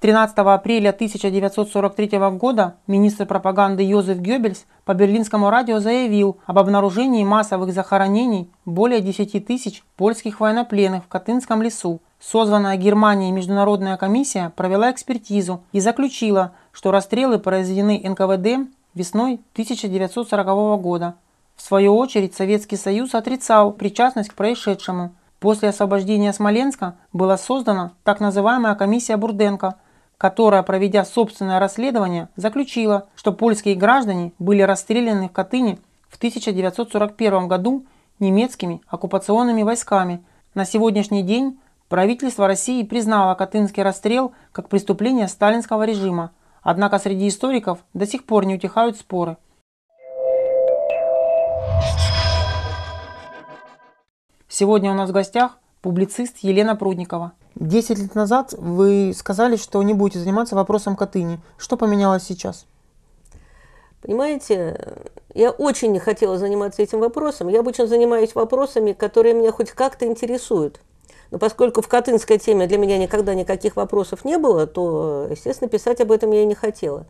13 апреля 1943 года министр пропаганды Йозеф Геббельс по берлинскому радио заявил об обнаружении массовых захоронений более 10 тысяч польских военнопленных в Катынском лесу. Созванная Германией международная комиссия провела экспертизу и заключила, что расстрелы произведены НКВД весной 1940 года. В свою очередь Советский Союз отрицал причастность к происшедшему. После освобождения Смоленска была создана так называемая комиссия Бурденко, которая, проведя собственное расследование, заключила, что польские граждане были расстреляны в Катыни в 1941 году немецкими оккупационными войсками. На сегодняшний день правительство России признало Катынский расстрел как преступление сталинского режима, однако среди историков до сих пор не утихают споры. Сегодня у нас в гостях публицист Елена Прудникова. Десять лет назад вы сказали, что не будете заниматься вопросом Катыни. Что поменялось сейчас? Понимаете, я очень не хотела заниматься этим вопросом. Я обычно занимаюсь вопросами, которые меня хоть как-то интересуют. Но поскольку в Катынской теме для меня никогда никаких вопросов не было, то, естественно, писать об этом я и не хотела.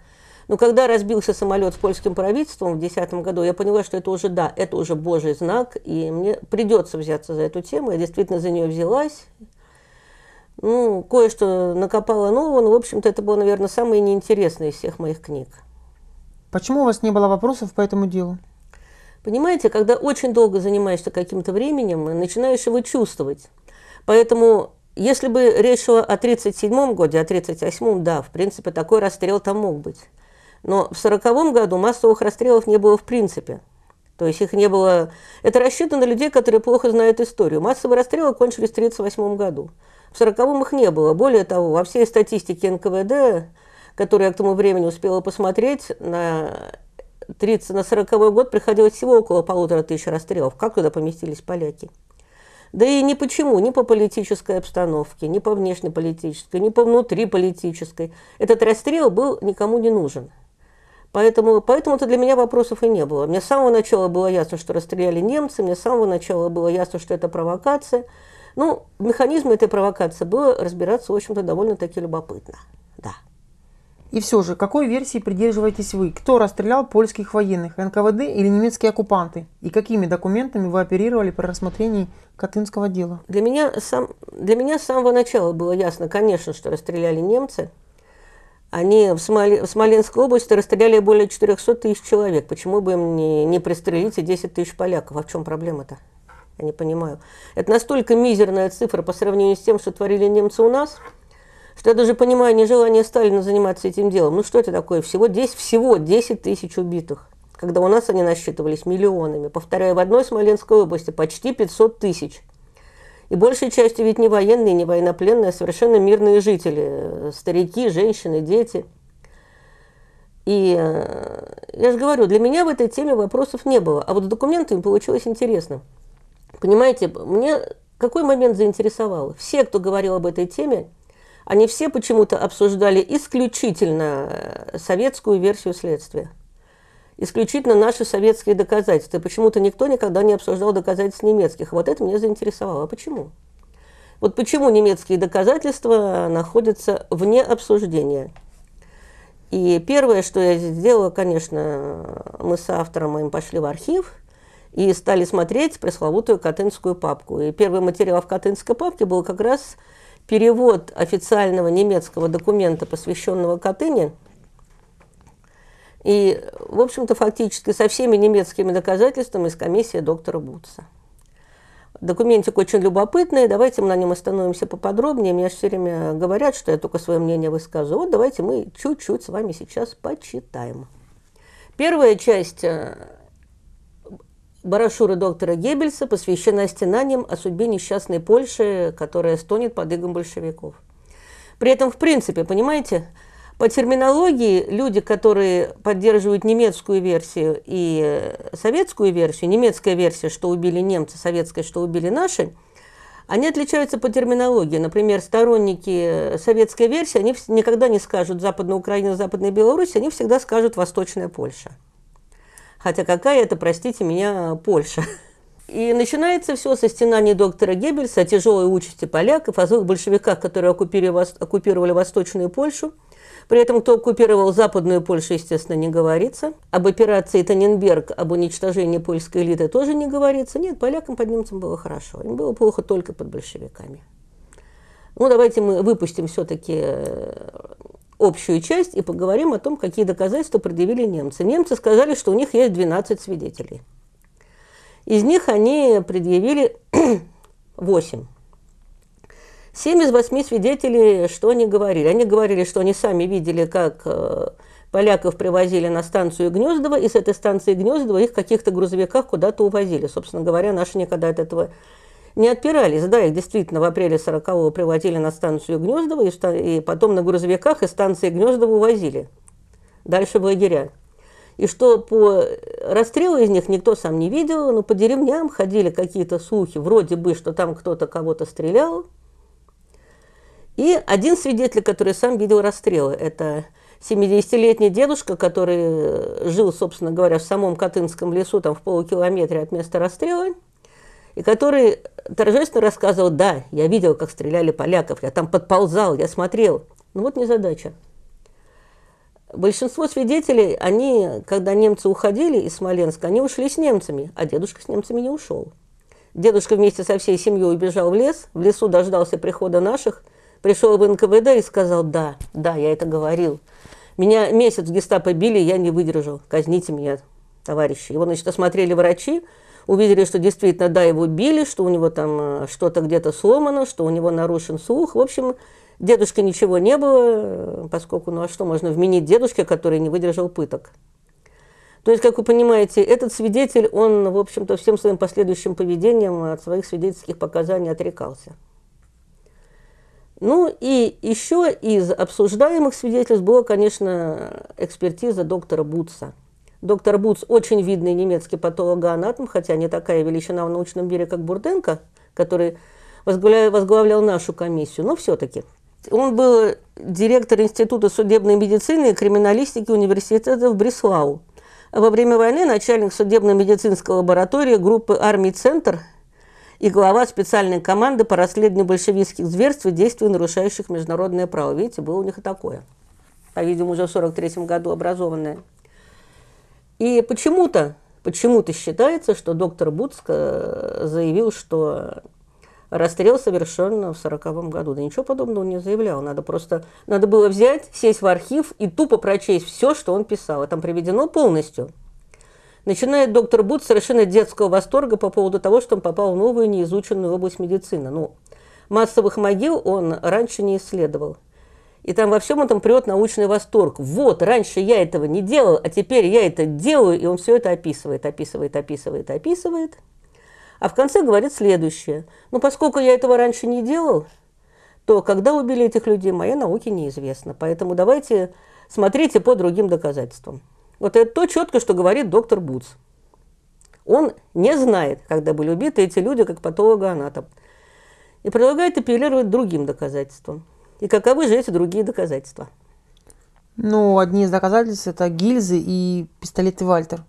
Но ну, когда разбился самолет с польским правительством в 2010 году, я поняла, что это уже, да, это уже божий знак, и мне придется взяться за эту тему. Я действительно за нее взялась. Ну, кое-что накопала нового, но, в общем-то, это было, наверное, самое неинтересное из всех моих книг. Почему у вас не было вопросов по этому делу? Понимаете, когда очень долго занимаешься каким-то временем, начинаешь его чувствовать. Поэтому, если бы речь шла о 37-м годе, о 38-м, да, в принципе, такой расстрел там мог быть. Но в 1940 году массовых расстрелов не было в принципе. То есть их не было... Это рассчитано на людей, которые плохо знают историю. Массовые расстрелы кончились в 1938 году. В 1940-м их не было. Более того, во всей статистике НКВД, которую я к тому времени успела посмотреть, на 30, на 40 год приходилось всего около полутора тысяч расстрелов. Как туда поместились поляки? Да и ни почему, ни по политической обстановке, ни по внешнеполитической, ни по внутриполитической. Этот расстрел был никому не нужен. Поэтому, поэтому это для меня вопросов и не было. Мне с самого начала было ясно, что расстреляли немцы, мне с самого начала было ясно, что это провокация. Ну, механизм этой провокации было разбираться, в общем-то, довольно-таки любопытно. Да. И все же, какой версии придерживаетесь вы? Кто расстрелял польских военных, НКВД или немецкие оккупанты? И какими документами вы оперировали при рассмотрении Катынского дела? Для меня, сам, для меня с самого начала было ясно, конечно, что расстреляли немцы – они в, Смоли... в Смоленской области расстреляли более 400 тысяч человек. Почему бы им не, не пристрелить и 10 тысяч поляков? А в чем проблема-то? Я не понимаю. Это настолько мизерная цифра по сравнению с тем, что творили немцы у нас, что я даже понимаю нежелание Сталина заниматься этим делом. Ну что это такое? Всего 10, всего 10 тысяч убитых. Когда у нас они насчитывались миллионами. Повторяю, в одной Смоленской области почти 500 тысяч. И большей частью ведь не военные, не военнопленные, а совершенно мирные жители, э, старики, женщины, дети. И э, я же говорю, для меня в этой теме вопросов не было, а вот с документами получилось интересно. Понимаете, мне какой момент заинтересовал? Все, кто говорил об этой теме, они все почему-то обсуждали исключительно э, советскую версию следствия исключительно наши советские доказательства. почему-то никто никогда не обсуждал доказательств немецких. Вот это меня заинтересовало. А Почему? Вот почему немецкие доказательства находятся вне обсуждения. И первое, что я сделала, конечно, мы с автором моим пошли в архив и стали смотреть пресловутую катынскую папку. И первый материал в катынской папке был как раз перевод официального немецкого документа, посвященного Катыни – и, в общем-то, фактически со всеми немецкими доказательствами из комиссии доктора Бутса. Документик очень любопытный, давайте мы на нем остановимся поподробнее. Мне все время говорят, что я только свое мнение высказываю. Вот давайте мы чуть-чуть с вами сейчас почитаем. Первая часть э, брошюры доктора Геббельса посвящена стенаниям о судьбе несчастной Польши, которая стонет под игом большевиков. При этом, в принципе, понимаете, по терминологии люди, которые поддерживают немецкую версию и э, советскую версию, немецкая версия, что убили немцы, советская, что убили наши, они отличаются по терминологии. Например, сторонники э, советской версии, они никогда не скажут «Западная Украина», «Западная Беларусь», они всегда скажут «Восточная Польша». Хотя какая это, простите меня, Польша? И начинается все со стенаний доктора Геббельса о тяжелой участи поляков, о злых большевиках, которые оккупировали, оккупировали Восточную Польшу – при этом, кто оккупировал Западную Польшу, естественно, не говорится. Об операции Таненберг, об уничтожении польской элиты тоже не говорится. Нет, полякам под немцам было хорошо. Им было плохо только под большевиками. Ну, давайте мы выпустим все-таки э, общую часть и поговорим о том, какие доказательства предъявили немцы. Немцы сказали, что у них есть 12 свидетелей. Из них они предъявили 8. Семь из восьми свидетелей, что они говорили? Они говорили, что они сами видели, как э, поляков привозили на станцию Гнездова, и с этой станции Гнездова их в каких-то грузовиках куда-то увозили. Собственно говоря, наши никогда от этого не отпирались. Да, их действительно в апреле 40-го привозили на станцию Гнездова, и, и потом на грузовиках из станции Гнездова увозили. Дальше в лагеря. И что по расстрелу из них никто сам не видел, но по деревням ходили какие-то слухи, вроде бы, что там кто-то кого-то стрелял, и один свидетель, который сам видел расстрелы, это 70-летний дедушка, который э, жил, собственно говоря, в самом Катынском лесу, там в полукилометре от места расстрела, и который торжественно рассказывал, да, я видел, как стреляли поляков, я там подползал, я смотрел. Ну вот незадача. Большинство свидетелей, они, когда немцы уходили из Смоленска, они ушли с немцами, а дедушка с немцами не ушел. Дедушка вместе со всей семьей убежал в лес, в лесу дождался прихода наших – Пришел в НКВД и сказал, да, да, я это говорил. Меня месяц в гестапо били, я не выдержал. Казните меня, товарищи. Его, значит, осмотрели врачи, увидели, что действительно, да, его били, что у него там э, что-то где-то сломано, что у него нарушен слух. В общем, дедушке ничего не было, э, поскольку, ну а что можно вменить дедушке, который не выдержал пыток? То есть, как вы понимаете, этот свидетель, он, в общем-то, всем своим последующим поведением от своих свидетельских показаний отрекался. Ну и еще из обсуждаемых свидетельств была, конечно, экспертиза доктора Бутса. Доктор Бутс очень видный немецкий патологоанатом, хотя не такая величина в научном мире, как Бурденко, который возглавлял, возглавлял нашу комиссию, но все-таки. Он был директор Института судебной медицины и криминалистики университета в Бреслау. Во время войны начальник судебно-медицинской лаборатории группы «Армий-центр» и глава специальной команды по расследованию большевистских зверств и действий, нарушающих международное право. Видите, было у них и такое. По-видимому, а, уже в 1943 году образованное. И почему-то почему-то считается, что доктор Буцко э, заявил, что расстрел совершен в 1940 году. Да ничего подобного он не заявлял. Надо просто надо было взять, сесть в архив и тупо прочесть все, что он писал. И там приведено полностью. Начинает доктор Бут совершенно детского восторга по поводу того, что он попал в новую неизученную область медицины. Ну, массовых могил он раньше не исследовал. И там во всем этом прет научный восторг. Вот, раньше я этого не делал, а теперь я это делаю, и он все это описывает, описывает, описывает, описывает. А в конце говорит следующее. Ну, поскольку я этого раньше не делал, то когда убили этих людей, моей науке неизвестно. Поэтому давайте смотрите по другим доказательствам. Вот это то четко, что говорит доктор Буц. Он не знает, когда были убиты эти люди, как патологоанатом. И предлагает апеллировать другим доказательствам. И каковы же эти другие доказательства? Ну, одни из доказательств – это гильзы и пистолеты Вальтер.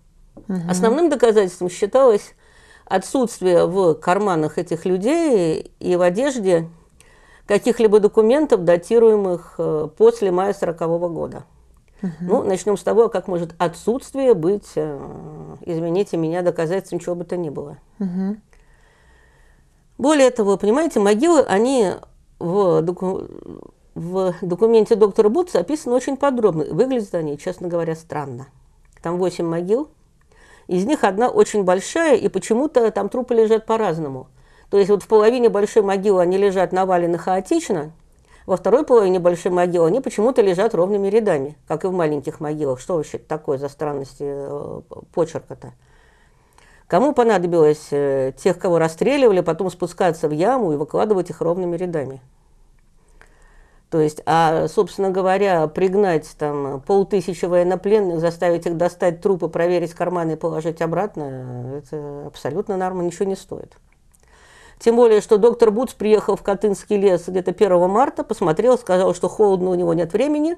Угу. Основным доказательством считалось отсутствие в карманах этих людей и в одежде каких-либо документов, датируемых э, после мая 40 года. Угу. Ну, начнем с того, как может отсутствие быть, э, извините меня, доказательством чего бы то ни было. Угу. Более того, понимаете, могилы, они в, доку в документе доктора Бутса описаны очень подробно. Выглядят они, честно говоря, странно. Там 8 могил, из них одна очень большая, и почему-то там трупы лежат по-разному. То есть вот в половине большой могилы они лежат навалены хаотично, во второй половине большой могилы они почему-то лежат ровными рядами, как и в маленьких могилах. Что вообще такое за странности э, почерка-то? Кому понадобилось э, тех, кого расстреливали, потом спускаться в яму и выкладывать их ровными рядами? То есть, а, собственно говоря, пригнать там полтысячи военнопленных, заставить их достать трупы, проверить карманы и положить обратно, э, это абсолютно нормально, ничего не стоит. Тем более, что доктор Буц приехал в Катынский лес где-то 1 марта, посмотрел, сказал, что холодно, у него нет времени,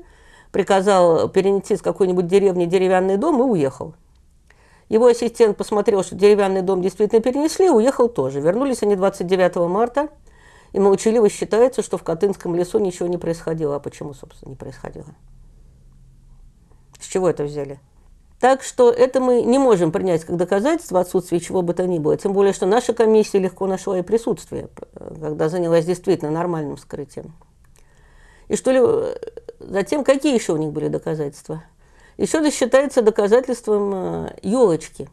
приказал перенести с какой-нибудь деревни деревянный дом и уехал. Его ассистент посмотрел, что деревянный дом действительно перенесли, и уехал тоже. Вернулись они 29 марта, и молчаливо считается, что в Катынском лесу ничего не происходило. А почему, собственно, не происходило? С чего это взяли? Так что это мы не можем принять как доказательство отсутствия чего бы то ни было. Тем более, что наша комиссия легко нашла и присутствие, когда занялась действительно нормальным вскрытием. И что ли, затем какие еще у них были доказательства? Еще это считается доказательством э, елочки.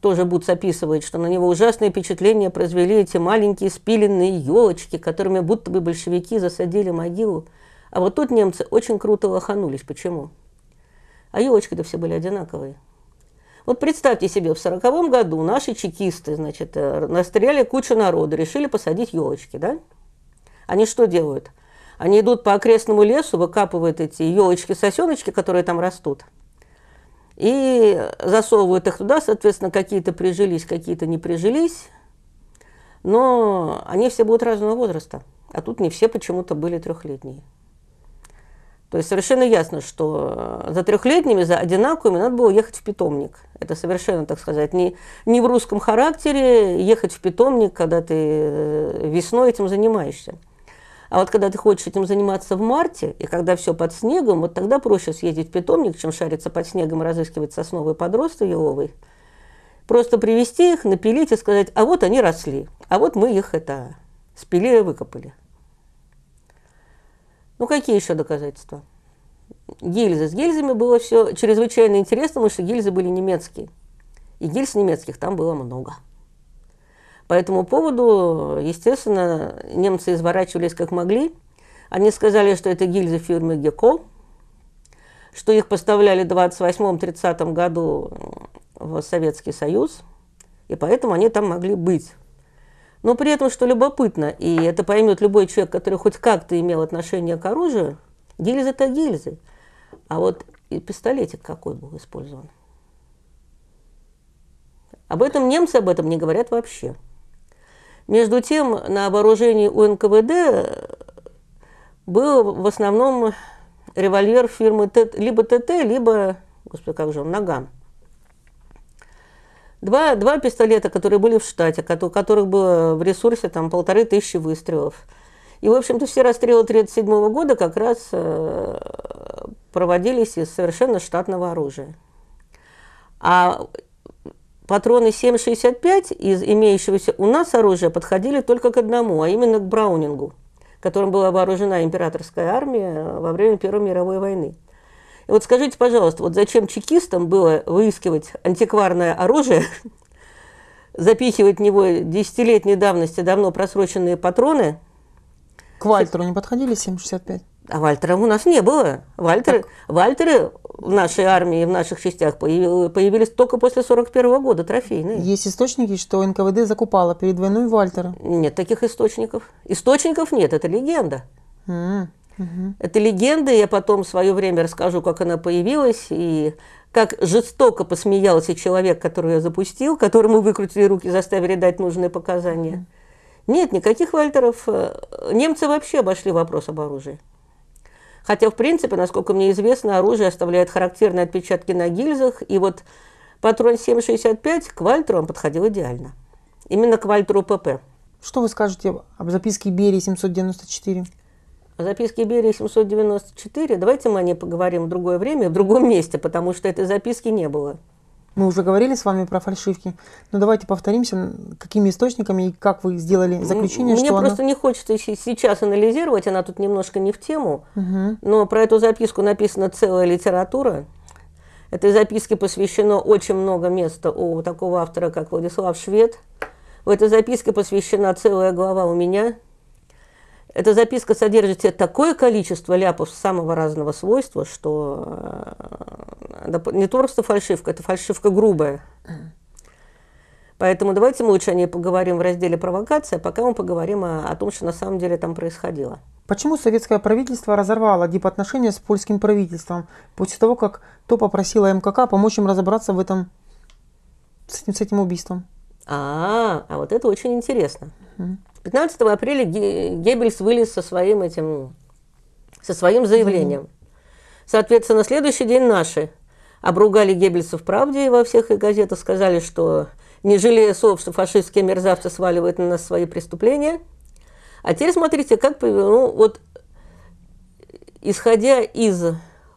Тоже Буц описывает, что на него ужасное впечатление произвели эти маленькие спиленные елочки, которыми будто бы большевики засадили могилу. А вот тут немцы очень круто лоханулись. Почему? А елочки-то все были одинаковые. Вот представьте себе, в сороковом году наши чекисты, значит, э, настреляли кучу народа, решили посадить елочки, да? Они что делают? Они идут по окрестному лесу, выкапывают эти елочки-сосеночки, которые там растут, и засовывают их туда, соответственно, какие-то прижились, какие-то не прижились, но они все будут разного возраста, а тут не все почему-то были трехлетние. То есть совершенно ясно, что э, за трехлетними, за одинаковыми надо было ехать в питомник. Это совершенно, так сказать, не, не в русском характере ехать в питомник, когда ты э, весной этим занимаешься. А вот когда ты хочешь этим заниматься в марте, и когда все под снегом, вот тогда проще съездить в питомник, чем шариться под снегом, разыскивать сосновые подростки еловый. Просто привести их, напилить и сказать, а вот они росли, а вот мы их это и выкопали. Ну какие еще доказательства? Гильзы. С гильзами было все чрезвычайно интересно, потому что гильзы были немецкие. И гильз немецких там было много. По этому поводу, естественно, немцы изворачивались как могли. Они сказали, что это гильзы фирмы Геко, что их поставляли в 28-30 году в Советский Союз, и поэтому они там могли быть. Но при этом, что любопытно, и это поймет любой человек, который хоть как-то имел отношение к оружию, гильзы это гильзы. А вот и пистолетик какой был использован. Об этом немцы об этом не говорят вообще. Между тем, на вооружении у НКВД был в основном револьвер фирмы Т, либо ТТ, либо, господи, как же он, Наган. Два, два пистолета, которые были в штате, у которых было в ресурсе там полторы тысячи выстрелов. И, в общем-то, все расстрелы 1937 года как раз э, проводились из совершенно штатного оружия. А патроны 7,65 из имеющегося у нас оружия подходили только к одному, а именно к Браунингу, которым была вооружена императорская армия э, во время Первой мировой войны. И вот скажите, пожалуйста, вот зачем чекистам было выискивать антикварное оружие, запихивать в него десятилетней давности давно просроченные патроны? К Вальтеру не подходили 765? А Вальтера у нас не было. Вальтеры, Вальтеры в нашей армии, в наших частях появились только после 41 года, трофейные. Есть источники, что НКВД закупала перед войной Вальтера? Нет таких источников. Источников нет, это легенда. Mm. Угу. Это легенда, я потом в свое время расскажу, как она появилась и как жестоко посмеялся человек, который ее запустил, которому выкрутили руки, заставили дать нужные показания. Нет, никаких Вальтеров. Э, немцы вообще обошли вопрос об оружии. Хотя, в принципе, насколько мне известно, оружие оставляет характерные отпечатки на гильзах, и вот патрон 7,65 к Вальтеру он подходил идеально. Именно к Вальтеру ПП. Что вы скажете об записке Берии 794? записки Берии 794. Давайте мы о ней поговорим в другое время, в другом месте, потому что этой записки не было. Мы уже говорили с вами про фальшивки, но ну, давайте повторимся, какими источниками и как вы сделали заключение, Мне что просто она... не хочется сейчас анализировать, она тут немножко не в тему, угу. но про эту записку написана целая литература. Этой записке посвящено очень много места у такого автора, как Владислав Швед. В этой записке посвящена целая глава у меня – эта записка содержит в себе такое количество ляпов самого разного свойства, что э, не то просто фальшивка, это фальшивка грубая. Поэтому давайте мы лучше о ней поговорим в разделе «Провокация», а пока мы поговорим о, о том, что на самом деле там происходило. Почему советское правительство разорвало дипотношения с польским правительством после того, как то попросило МКК помочь им разобраться в этом, с этим, с этим убийством? А, -а, вот это очень интересно. Угу. 15 апреля Геббельс вылез со своим этим, со своим заявлением. Соответственно, следующий день наши обругали Геббельса в правде и во всех их газетах сказали, что не жалея слов, что фашистские мерзавцы сваливают на нас свои преступления. А теперь смотрите, как ну, вот исходя из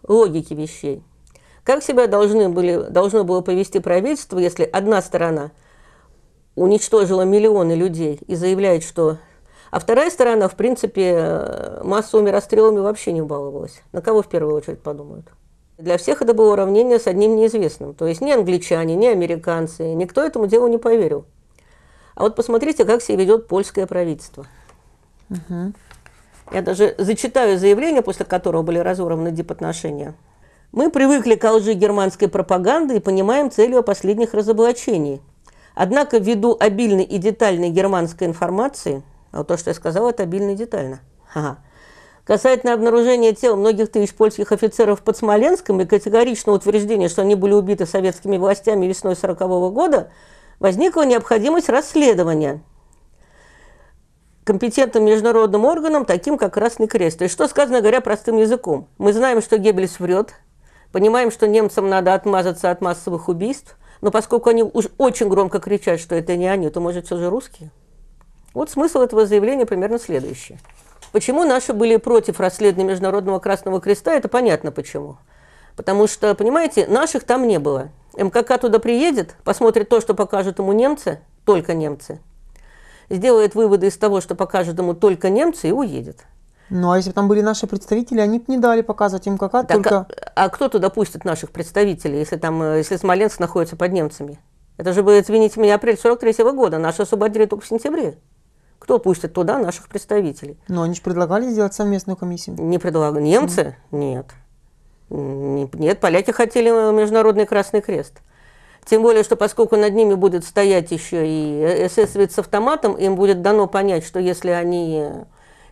логики вещей, как себя должны были, должно было повести правительство, если одна сторона – уничтожила миллионы людей и заявляет, что... А вторая сторона, в принципе, массовыми расстрелами вообще не баловалась. На кого в первую очередь подумают? Для всех это было уравнение с одним неизвестным. То есть ни англичане, ни американцы, никто этому делу не поверил. А вот посмотрите, как себя ведет польское правительство. Угу. Я даже зачитаю заявление, после которого были разорваны дипотношения. Мы привыкли к лжи германской пропаганды и понимаем целью последних разоблачений – Однако ввиду обильной и детальной германской информации, а вот то, что я сказала, это обильно и детально. Ага. Касательно обнаружения тел многих тысяч польских офицеров под Смоленском и категоричного утверждения, что они были убиты советскими властями весной 1940 года, возникла необходимость расследования компетентным международным органам, таким как Красный Крест. И что сказано, говоря простым языком. Мы знаем, что Геббельс врет, понимаем, что немцам надо отмазаться от массовых убийств – но поскольку они уж очень громко кричат, что это не они, то, может, все же русские? Вот смысл этого заявления примерно следующий. Почему наши были против расследования Международного Красного Креста, это понятно почему. Потому что, понимаете, наших там не было. МКК туда приедет, посмотрит то, что покажут ему немцы, только немцы, сделает выводы из того, что покажут ему только немцы, и уедет. Ну, а если бы там были наши представители, они бы не дали показывать им какая так, а только... А, а кто туда пустит наших представителей, если там, э, если Смоленск находится под немцами? Это же был, извините меня, апрель 43 -го года. Наши освободили только в сентябре. Кто пустит туда наших представителей? Ну они же предлагали сделать совместную комиссию. Не предлагали. Немцы? Mm. Нет. Нет, поляки хотели э, Международный Красный Крест. Тем более, что поскольку над ними будет стоять еще и э, эсэсовец с автоматом, им будет дано понять, что если они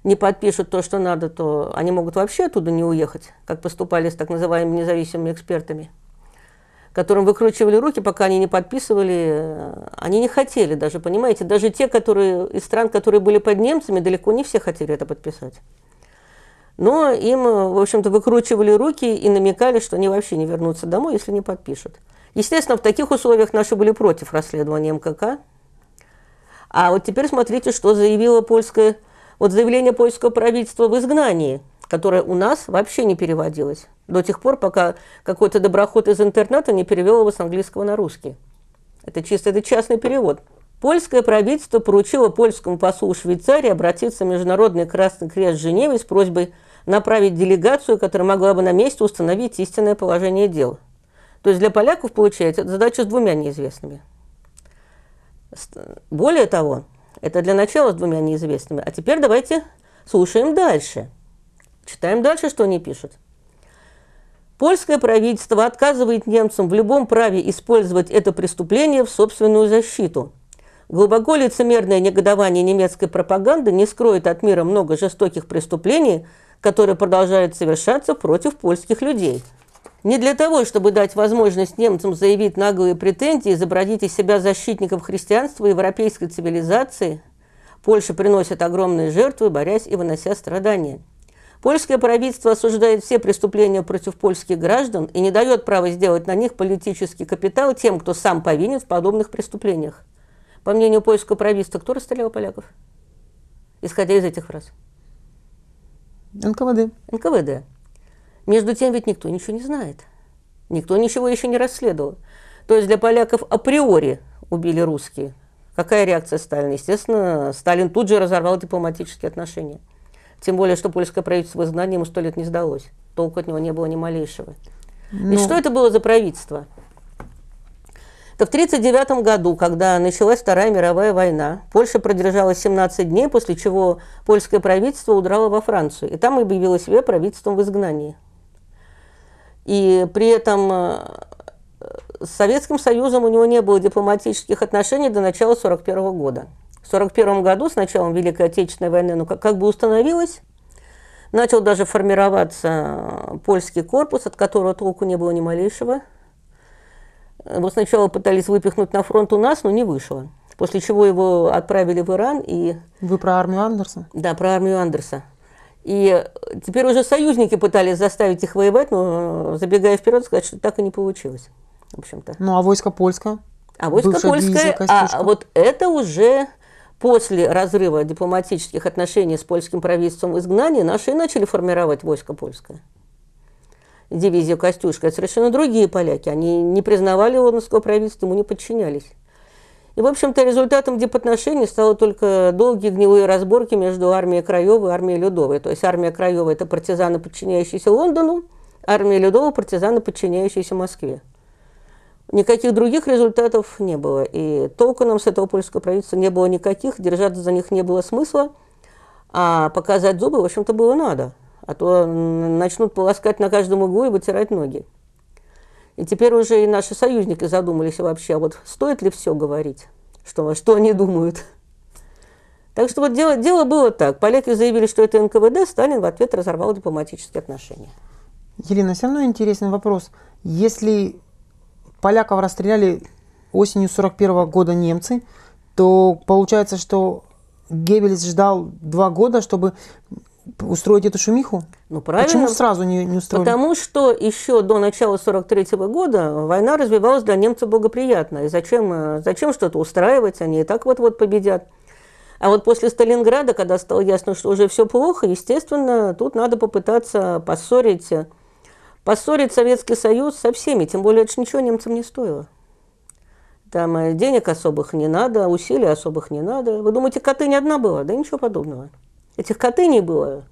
не подпишут то, что надо, то они могут вообще оттуда не уехать, как поступали с так называемыми независимыми экспертами, которым выкручивали руки, пока они не подписывали. Э, они не хотели даже, понимаете, даже те, которые из стран, которые были под немцами, далеко не все хотели это подписать. Но им, э, в общем-то, выкручивали руки и намекали, что они вообще не вернутся домой, если не подпишут. Естественно, в таких условиях наши были против расследования МКК. А вот теперь смотрите, что заявила польская от заявления польского правительства в изгнании, которое у нас вообще не переводилось до тех пор, пока какой-то доброход из интерната не перевел его с английского на русский. Это чисто это частный перевод. Польское правительство поручило польскому послу Швейцарии обратиться в Международный Красный Крест в Женеве с просьбой направить делегацию, которая могла бы на месте установить истинное положение дел. То есть для поляков, получается, задача с двумя неизвестными. Более того, это для начала с двумя неизвестными. А теперь давайте слушаем дальше. Читаем дальше, что они пишут. Польское правительство отказывает немцам в любом праве использовать это преступление в собственную защиту. Глубоко лицемерное негодование немецкой пропаганды не скроет от мира много жестоких преступлений, которые продолжают совершаться против польских людей. Не для того, чтобы дать возможность немцам заявить наглые претензии, изобразить из себя защитников христианства и европейской цивилизации, Польша приносит огромные жертвы, борясь и вынося страдания. Польское правительство осуждает все преступления против польских граждан и не дает права сделать на них политический капитал тем, кто сам повинен в подобных преступлениях. По мнению польского правительства, кто расстрелял поляков? Исходя из этих фраз. НКВД. НКВД. Между тем ведь никто ничего не знает. Никто ничего еще не расследовал. То есть для поляков априори убили русские. Какая реакция Сталина? Естественно, Сталин тут же разорвал дипломатические отношения. Тем более, что польское правительство изгнания ему сто лет не сдалось. Толку от него не было ни малейшего. Ну... И что это было за правительство? Это в 1939 году, когда началась Вторая мировая война, Польша продержалась 17 дней, после чего польское правительство удрало во Францию. И там объявило себя правительством в изгнании. И при этом э, с Советским Союзом у него не было дипломатических отношений до начала 1941 года. В 1941 году, с началом Великой Отечественной войны, ну, как, как бы установилось, начал даже формироваться э, польский корпус, от которого толку не было ни малейшего. Его сначала пытались выпихнуть на фронт у нас, но не вышло. После чего его отправили в Иран и... Вы про армию Андерса? Да, про армию Андерса. И теперь уже союзники пытались заставить их воевать, но забегая вперед, сказать, что так и не получилось. В общем-то. Ну а войско польское? А войско польское, а вот это уже после разрыва дипломатических отношений с польским правительством изгнания наши и начали формировать войско польское. Дивизию Костюшка. Это совершенно другие поляки. Они не признавали лондонского правительства, ему не подчинялись. И, в общем-то, результатом дипотношений стало только долгие гнилые разборки между армией Краевой и армией Людовой. То есть армия Краева – это партизаны, подчиняющиеся Лондону, армия Людова – партизаны, подчиняющиеся Москве. Никаких других результатов не было. И толку нам с этого польского правительства не было никаких, держаться за них не было смысла, а показать зубы, в общем-то, было надо. А то начнут полоскать на каждом углу и вытирать ноги. И теперь уже и наши союзники задумались вообще, а вот стоит ли все говорить, что, что они думают. Так что вот дело, дело было так. Поляки заявили, что это НКВД, Сталин в ответ разорвал дипломатические отношения. Елена, все равно интересный вопрос. Если поляков расстреляли осенью 41 -го года немцы, то получается, что Геббельс ждал два года, чтобы устроить эту шумиху? Ну, правильно. Почему сразу не, не устроили? Потому что еще до начала 43 -го года война развивалась для немцев благоприятно. И зачем, э, зачем что-то устраивать? Они и так вот-вот победят. А вот после Сталинграда, когда стало ясно, что уже все плохо, естественно, тут надо попытаться поссорить, э, поссорить Советский Союз со всеми. Тем более, это же ничего немцам не стоило. Там э, денег особых не надо, усилий особых не надо. Вы думаете, коты не одна была? Да ничего подобного. Этих не было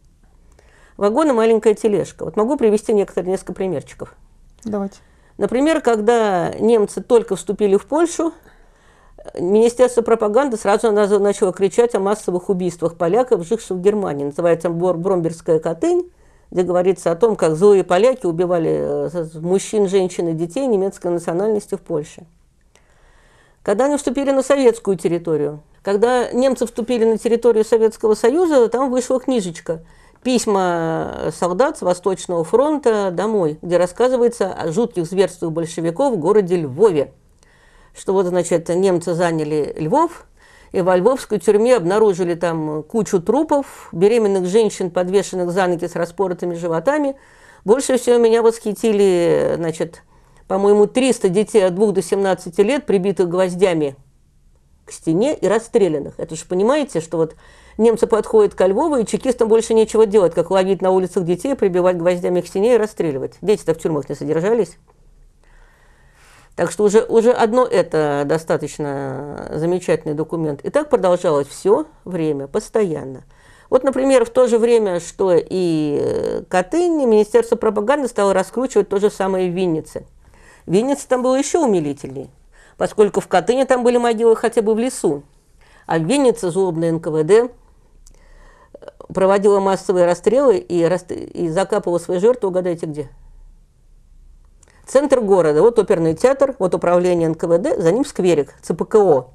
вагон и маленькая тележка. Вот могу привести некоторые несколько примерчиков. Давайте. Например, когда немцы только вступили в Польшу, Министерство пропаганды сразу начало кричать о массовых убийствах поляков, живших в Германии. Называется «Бромберская котынь», где говорится о том, как злые поляки убивали э, мужчин, женщин и детей немецкой национальности в Польше. Когда они вступили на советскую территорию, когда немцы вступили на территорию Советского Союза, там вышла книжечка «Письма солдат с Восточного фронта домой», где рассказывается о жутких зверствах большевиков в городе Львове. Что вот, значит, немцы заняли Львов, и во львовской тюрьме обнаружили там кучу трупов, беременных женщин, подвешенных за ноги с распоротыми животами. Больше всего меня восхитили, значит, по-моему, 300 детей от 2 до 17 лет, прибитых гвоздями к стене и расстрелянных. Это же понимаете, что вот немцы подходят ко Львову, и чекистам больше нечего делать, как ловить на улицах детей, прибивать гвоздями к стене и расстреливать. Дети-то в тюрьмах не содержались. Так что уже, уже одно это достаточно замечательный документ. И так продолжалось все время, постоянно. Вот, например, в то же время, что и э, Катынь, Министерство пропаганды стало раскручивать то же самое в Виннице – Венеции там было еще умилительней, поскольку в Катыни там были могилы хотя бы в лесу. А в Венеции злобное НКВД э, проводила массовые расстрелы и, раст... и закапывала свои жертвы, угадайте где? Центр города, вот оперный театр, вот управление НКВД, за ним скверик, ЦПКО.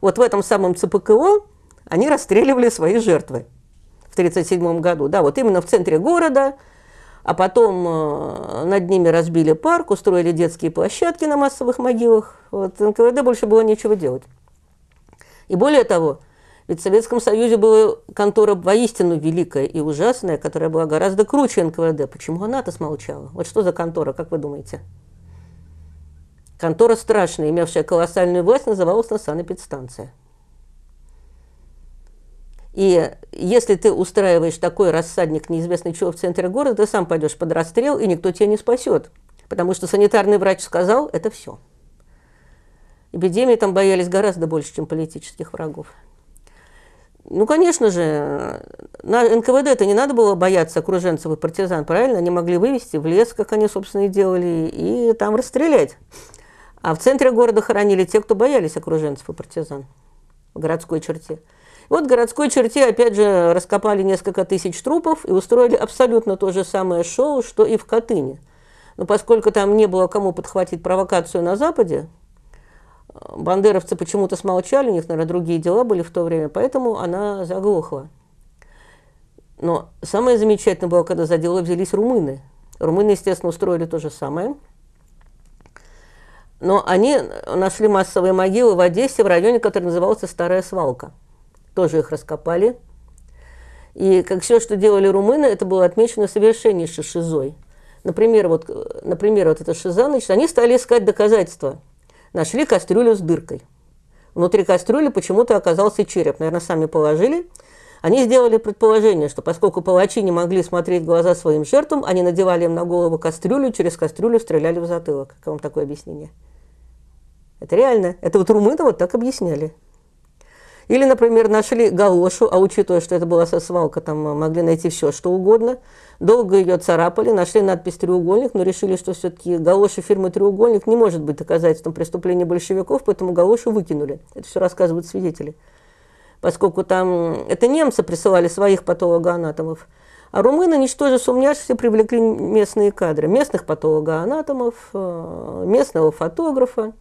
Вот в этом самом ЦПКО они расстреливали свои жертвы в 1937 году. Да, вот именно в центре города – а потом э, над ними разбили парк, устроили детские площадки на массовых могилах. Вот НКВД больше было нечего делать. И более того, ведь в Советском Союзе была контора воистину великая и ужасная, которая была гораздо круче НКВД. Почему она-то смолчала? Вот что за контора, как вы думаете? Контора страшная, имевшая колоссальную власть, называлась на санэпидстанция. И если ты устраиваешь такой рассадник неизвестный чего в центре города, ты сам пойдешь под расстрел, и никто тебя не спасет. Потому что санитарный врач сказал, это все. Эпидемии там боялись гораздо больше, чем политических врагов. Ну, конечно же, на НКВД это не надо было бояться окруженцев и партизан, правильно? Они могли вывести в лес, как они, собственно, и делали, и там расстрелять. А в центре города хоронили те, кто боялись окруженцев и партизан в городской черте. Вот в городской черте, опять же, раскопали несколько тысяч трупов и устроили абсолютно то же самое шоу, что и в Катыни. Но поскольку там не было кому подхватить провокацию на Западе, бандеровцы почему-то смолчали, у них, наверное, другие дела были в то время, поэтому она заглохла. Но самое замечательное было, когда за дело взялись румыны. Румыны, естественно, устроили то же самое. Но они нашли массовые могилы в Одессе в районе, который назывался Старая свалка – тоже их раскопали. И как все, что делали румыны, это было отмечено совершеннейшей шизой. Например, вот, например, вот эта шиза, значит, они стали искать доказательства. Нашли кастрюлю с дыркой. Внутри кастрюли почему-то оказался череп. Наверное, сами положили. Они сделали предположение, что поскольку палачи не могли смотреть в глаза своим жертвам, они надевали им на голову кастрюлю, через кастрюлю стреляли в затылок. Как вам такое объяснение? Это реально. Это вот румыны вот так объясняли. Или, например, нашли галошу, а учитывая, что это была свалка, там э, могли найти все, что угодно. Долго ее царапали, нашли надпись «Треугольник», но решили, что все-таки галоши фирмы «Треугольник» не может быть доказательством преступления большевиков, поэтому галошу выкинули. Это все рассказывают свидетели. Поскольку там э, это немцы присылали своих патологоанатомов, а румыны, ничтоже сумняшися, привлекли местные кадры, местных патологоанатомов, э, местного фотографа,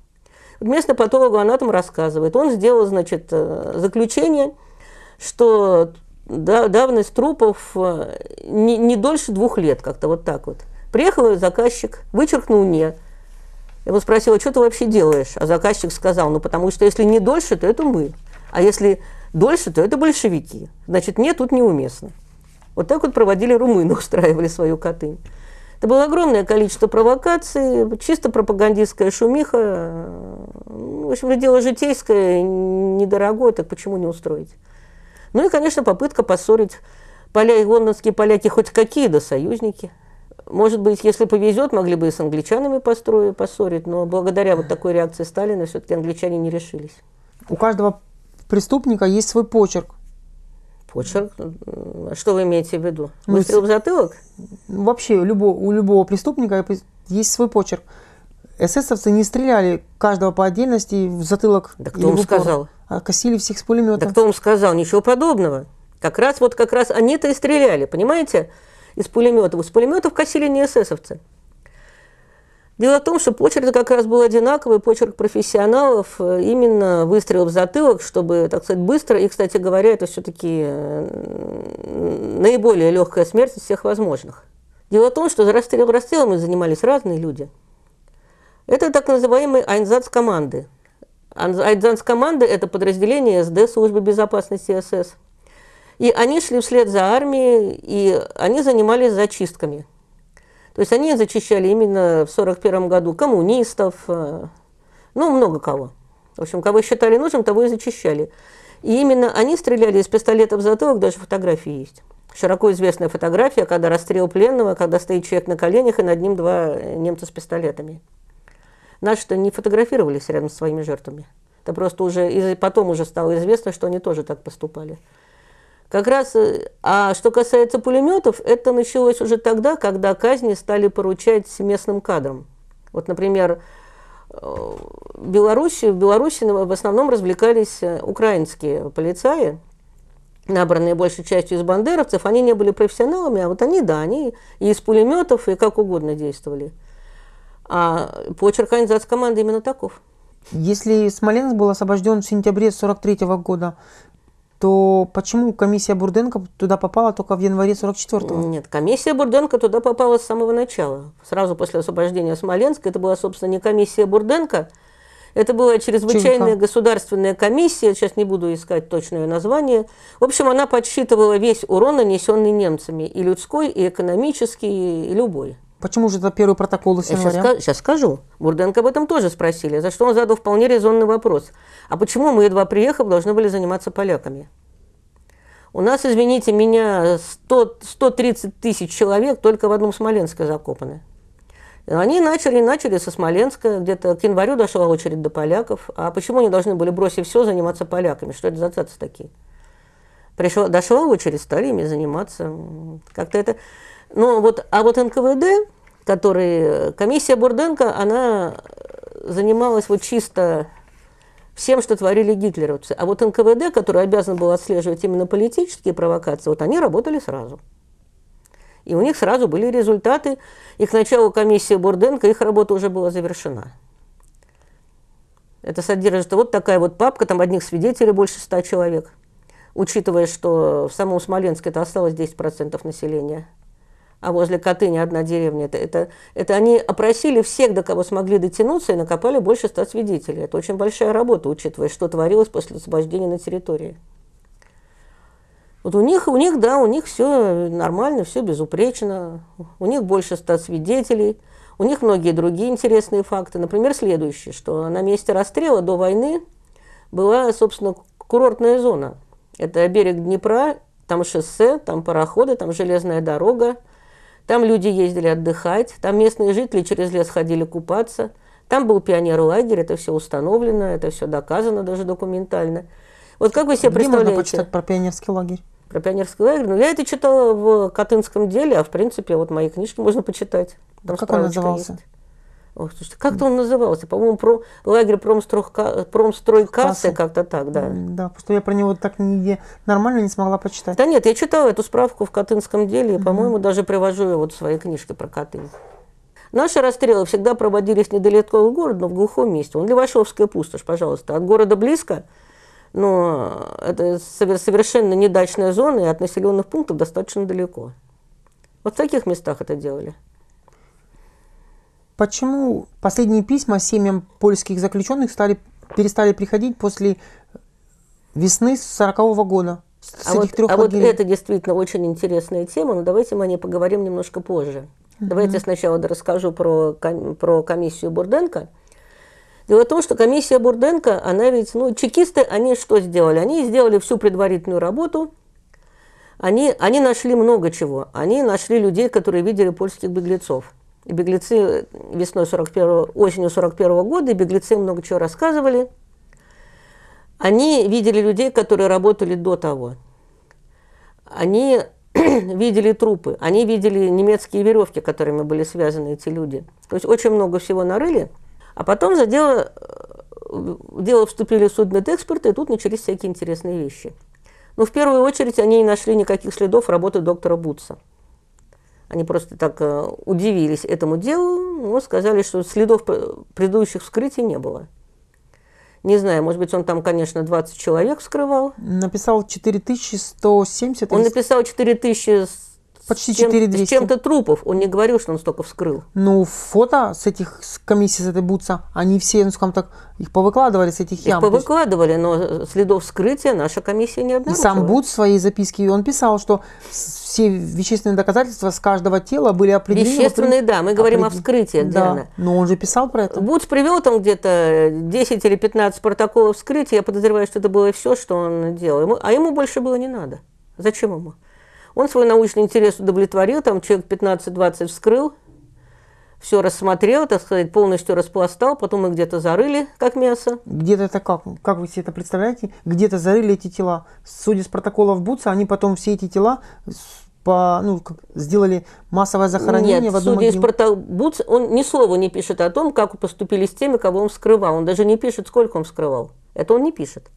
Местный она там рассказывает. Он сделал, значит, э, заключение, что давность трупов э, не, не дольше двух лет, как-то вот так вот. Приехал заказчик, вычеркнул «не». Я его спросила, что ты вообще делаешь? А заказчик сказал, ну потому что если не дольше, то это мы. А если дольше, то это большевики. Значит, «не» тут неуместно. Вот так вот проводили румыны, устраивали свою котынь. Это было огромное количество провокаций, чисто пропагандистская шумиха. В общем, дело житейское, недорогое, так почему не устроить? Ну и, конечно, попытка поссорить поля лондонские поляки хоть какие да союзники. Может быть, если повезет, могли бы и с англичанами построить, поссорить, но благодаря вот такой реакции Сталина все-таки англичане не решились. У каждого преступника есть свой почерк. Почерк? Э, что вы имеете в виду? Ну, Выстрел в затылок? Вообще, любо, у любого преступника есть свой почерк. Эсэсовцы не стреляли каждого по отдельности в затылок. Да кто вам сказал? А косили всех с пулемета. Да кто вам сказал? Ничего подобного. Как раз вот как раз они-то и стреляли, понимаете? Из пулеметов. С пулеметов косили не эсэсовцы. Дело в том, что почерк как раз был одинаковый, почерк профессионалов, э, именно выстрел в затылок, чтобы, так сказать, быстро. И, кстати говоря, это все-таки э, наиболее легкая смерть из всех возможных. Дело в том, что за расстрел расстрелом занимались разные люди. Это так называемые айнзац команды. Айнзац команды – это подразделение СД службы безопасности СС. И они шли вслед за армией, и они занимались зачистками – то есть они зачищали именно в 1941 году коммунистов, э, ну, много кого. В общем, кого считали нужным, того и зачищали. И именно они стреляли из пистолетов в затылок, даже фотографии есть. Широко известная фотография, когда расстрел пленного, когда стоит человек на коленях, и над ним два э, немца с пистолетами. Наши-то не фотографировались рядом с своими жертвами. Это просто уже, потом уже стало известно, что они тоже так поступали. Как раз, э, а что касается пулеметов, это началось уже тогда, когда казни стали поручать местным кадрам. Вот, например, Белоруссии, э, в Беларуси в основном развлекались э, украинские полицаи, набранные большей частью из бандеровцев. Они не были профессионалами, а вот они, да, они и из пулеметов, и как угодно действовали. А почерк организации команды именно таков. Если Смоленск был освобожден в сентябре 1943 года, то почему комиссия Бурденко туда попала только в январе 44-го? Нет, комиссия Бурденко туда попала с самого начала. Сразу после освобождения Смоленска это была, собственно, не комиссия Бурденко, это была чрезвычайная Ченька. государственная комиссия, сейчас не буду искать точное название. В общем, она подсчитывала весь урон, нанесенный немцами, и людской, и экономический, и любой. Почему же это первый протокол из января? Сейчас, сейчас скажу. Бурденко об этом тоже спросили, за что он задал вполне резонный вопрос. А почему мы, едва приехав, должны были заниматься поляками? У нас, извините меня, 100, 130 тысяч человек только в одном Смоленске закопаны. Они начали, и начали со Смоленска, где-то к январю дошла очередь до поляков. А почему они должны были, бросить все, заниматься поляками? Что это за цацы такие? Пришла, дошла очередь, стали ими заниматься. Как-то это... Ну, вот, а вот НКВД, который, э, комиссия Бурденко, она э, занималась вот чисто всем, что творили гитлеровцы. А вот НКВД, который обязан был отслеживать именно политические провокации, вот они работали сразу. И у них сразу были результаты. И к началу комиссии Бурденко их работа уже была завершена. Это содержит вот такая вот папка, там одних свидетелей больше ста человек, учитывая, что в самом Смоленске это осталось 10% населения – а возле не одна деревня, это, это, это они опросили всех, до кого смогли дотянуться, и накопали больше ста свидетелей. Это очень большая работа, учитывая, что творилось после освобождения на территории. Вот у них, у них, да, у них все нормально, все безупречно, у них больше ста свидетелей, у них многие другие интересные факты. Например, следующее, что на месте расстрела до войны была, собственно, курортная зона. Это берег Днепра, там шоссе, там пароходы, там железная дорога, там люди ездили отдыхать, там местные жители через лес ходили купаться, там был пионер-лагерь, это все установлено, это все доказано даже документально. Вот как вы себе Где представляете? можно почитать про пионерский лагерь? Про пионерский лагерь? Ну, я это читала в Катынском деле, а в принципе вот мои книжки можно почитать. Там как он назывался? Есть как-то он назывался, по-моему, про, лагерь промстройка, э, промстройкассы, как-то так, да. Да, потому что я про него так не нормально не смогла почитать. Да нет, я читала эту справку в Катынском деле, и, по-моему, mm даже привожу ее вот в своей книжке про Катынь. Наши расстрелы всегда проводились недалеко от города, но в глухом месте. Он Левашовская пустошь, пожалуйста. От города близко, но это совершенно недачная зона, и от населенных пунктов достаточно далеко. Вот в таких местах это делали. Почему последние письма семьям польских заключенных стали, перестали приходить после весны 40 года? С а, а вот, а вот это действительно очень интересная тема, но давайте мы о ней поговорим немножко позже. Угу. Давайте сначала расскажу про, про комиссию Бурденко. Дело в том, что комиссия Бурденко, она ведь, ну, чекисты, они что сделали? Они сделали всю предварительную работу, они, они нашли много чего. Они нашли людей, которые видели польских беглецов. И беглецы весной 41 осенью 41 года, и беглецы много чего рассказывали. Они видели людей, которые работали до того. Они видели трупы, они видели немецкие веревки, которыми были связаны эти люди. То есть очень много всего нарыли. А потом за дело, в дело вступили судмедэксперты, и тут начались всякие интересные вещи. Но в первую очередь они не нашли никаких следов работы доктора Бутса. Они просто так э, удивились этому делу, но ну, сказали, что следов предыдущих вскрытий не было. Не знаю, может быть, он там, конечно, 20 человек скрывал. Написал 4170. Он написал 4170 Почти 4200. С чем-то трупов. Он не говорил, что он столько вскрыл. Ну, фото с этих с комиссии, с этой бутса, они все, ну, скажем так, их повыкладывали с этих ям. Их повыкладывали, но следов вскрытия наша комиссия не обнаружила. И сам Бут в своей записке, он писал, что все вещественные доказательства с каждого тела были определены. Вещественные, да, мы говорим определ... о вскрытии, да. Верно. Но он же писал про это. Бутс привел там где-то 10 или 15 протоколов вскрытия. Я подозреваю, что это было все, что он делал. А ему больше было не надо. Зачем ему? Он свой научный интерес удовлетворил, там человек 15-20 вскрыл, все рассмотрел, так сказать, полностью распластал, потом мы где-то зарыли, как мясо. Где-то это как? Как вы себе это представляете? Где-то зарыли эти тела. Судя с протоколов Буца, они потом все эти тела по, ну, как, сделали массовое захоронение Нет, в одном судя могилу. из протокола Буц, он ни слова не пишет о том, как поступили с теми, кого он вскрывал. Он даже не пишет, сколько он вскрывал. Это он не пишет.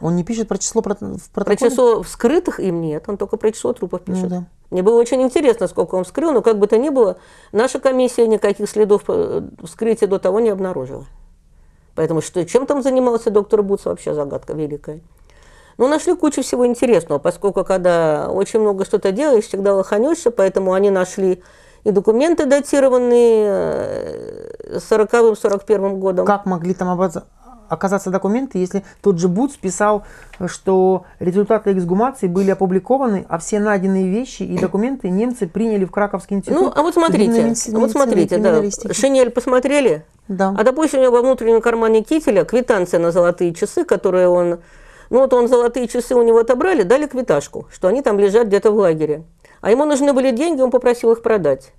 Он не пишет про число в протоколе? Про число вскрытых им нет, он только про число трупов ну пишет. Ну, да. Мне было очень интересно, сколько он вскрыл, но как бы то ни было, наша комиссия никаких следов э, вскрытия до того не обнаружила. Поэтому что, чем там занимался доктор Буц, вообще загадка великая. Ну, нашли кучу всего интересного, поскольку когда очень много что-то делаешь, всегда лоханешься, поэтому они нашли и документы датированные 40-41 э, годом. Как могли там образоваться? оказаться документы, если тот же Бутс писал, что результаты эксгумации были опубликованы, а все найденные вещи и документы немцы приняли в Краковский институт? Ну, а вот смотрите, медицины, а вот смотрите, да, шинель посмотрели? Да. А допустим, у него во внутреннем кармане кителя квитанция на золотые часы, которые он... Ну вот он золотые часы у него отобрали, дали квиташку, что они там лежат где-то в лагере. А ему нужны были деньги, он попросил их продать.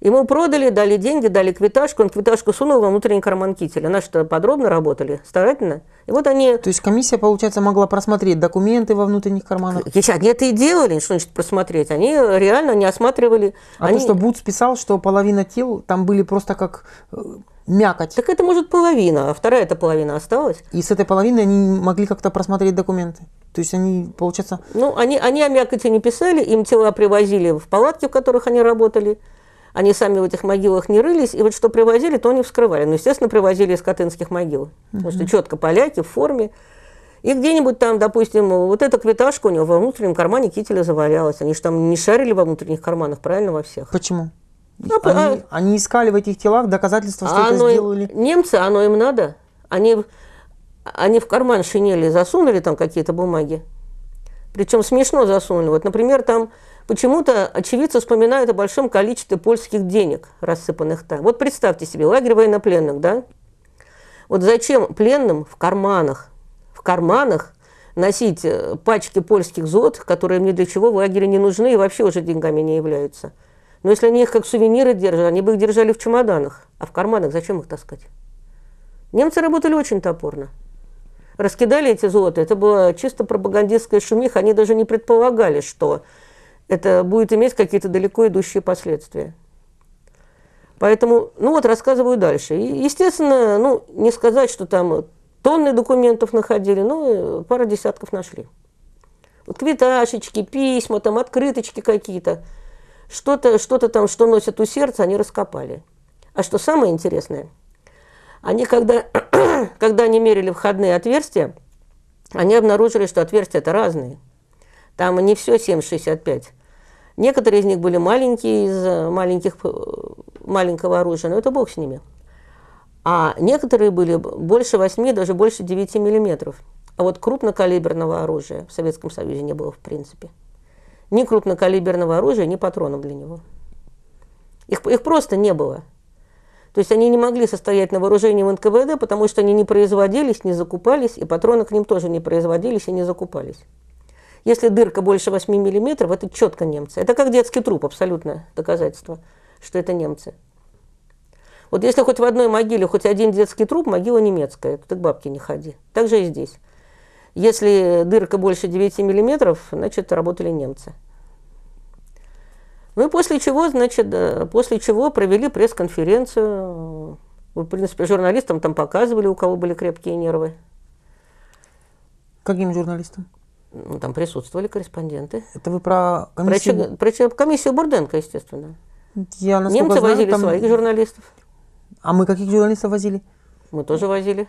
Ему продали, дали деньги, дали квиташку, он квиташку сунул во внутренний карман кителя. Наши-то подробно работали, старательно. И вот они... То есть комиссия, получается, могла просмотреть документы во внутренних карманах? Если э, они это и делали, что значит просмотреть. Они реально не осматривали. А они... то, что Бутс списал, что половина тел там были просто как э, мякоть. Так это, может, половина, а вторая эта половина осталась. И с этой половины они могли как-то просмотреть документы? То есть они, получается... Ну, они, они о мякоти не писали, им тела привозили в палатки, в которых они работали – они сами в этих могилах не рылись, и вот что привозили, то они вскрывали. Ну, естественно, привозили из Катынских могил, угу. потому что четко поляки в форме. И где-нибудь там, допустим, вот эта квиташка у него во внутреннем кармане кителя завалялась. Они же там не шарили во внутренних карманах, правильно, во всех. Почему? Ну, а, они, а, они искали в этих телах доказательства, что а это сделали. Им, немцы, оно им надо. Они, они в карман шинели засунули там какие-то бумаги. Причем смешно засунули. Вот, например, там Почему-то очевидцы вспоминают о большом количестве польских денег, рассыпанных там. Вот представьте себе, лагерь военнопленных, да? Вот зачем пленным в карманах, в карманах носить э, пачки польских зод, которые им ни для чего в лагере не нужны и вообще уже деньгами не являются? Но если они их как сувениры держат, они бы их держали в чемоданах. А в карманах зачем их таскать? Немцы работали очень топорно. Раскидали эти золота. Это была чисто пропагандистская шумиха. Они даже не предполагали, что это будет иметь какие-то далеко идущие последствия. Поэтому, ну вот, рассказываю дальше. И, естественно, ну, не сказать, что там тонны документов находили, но э, пара десятков нашли. Вот квиташечки, письма, там открыточки какие-то. Что-то что там, что носят у сердца, они раскопали. А что самое интересное, они когда, когда они мерили входные отверстия, они обнаружили, что отверстия-то разные. Там не все 7,65, Некоторые из них были маленькие, из э, маленьких, э, маленького оружия, но это бог с ними. А некоторые были больше 8, даже больше 9 миллиметров. А вот крупнокалиберного оружия в Советском Союзе не было в принципе. Ни крупнокалиберного оружия, ни патронов для него. Их, их просто не было. То есть они не могли состоять на вооружении в НКВД, потому что они не производились, не закупались, и патроны к ним тоже не производились и не закупались. Если дырка больше 8 миллиметров, это четко немцы. Это как детский труп, абсолютное доказательство, что это немцы. Вот если хоть в одной могиле хоть один детский труп, могила немецкая, то ты к бабке не ходи. Так же и здесь. Если дырка больше 9 миллиметров, значит, работали немцы. Ну и после чего, значит, э, после чего провели пресс-конференцию. В принципе, журналистам там показывали, у кого были крепкие нервы. Каким журналистам? Ну, там присутствовали корреспонденты. Это вы про комиссию? Про, про комиссию Бурденко, естественно. Я, Немцы знаю, возили там... своих журналистов. А мы каких журналистов возили? Мы тоже возили.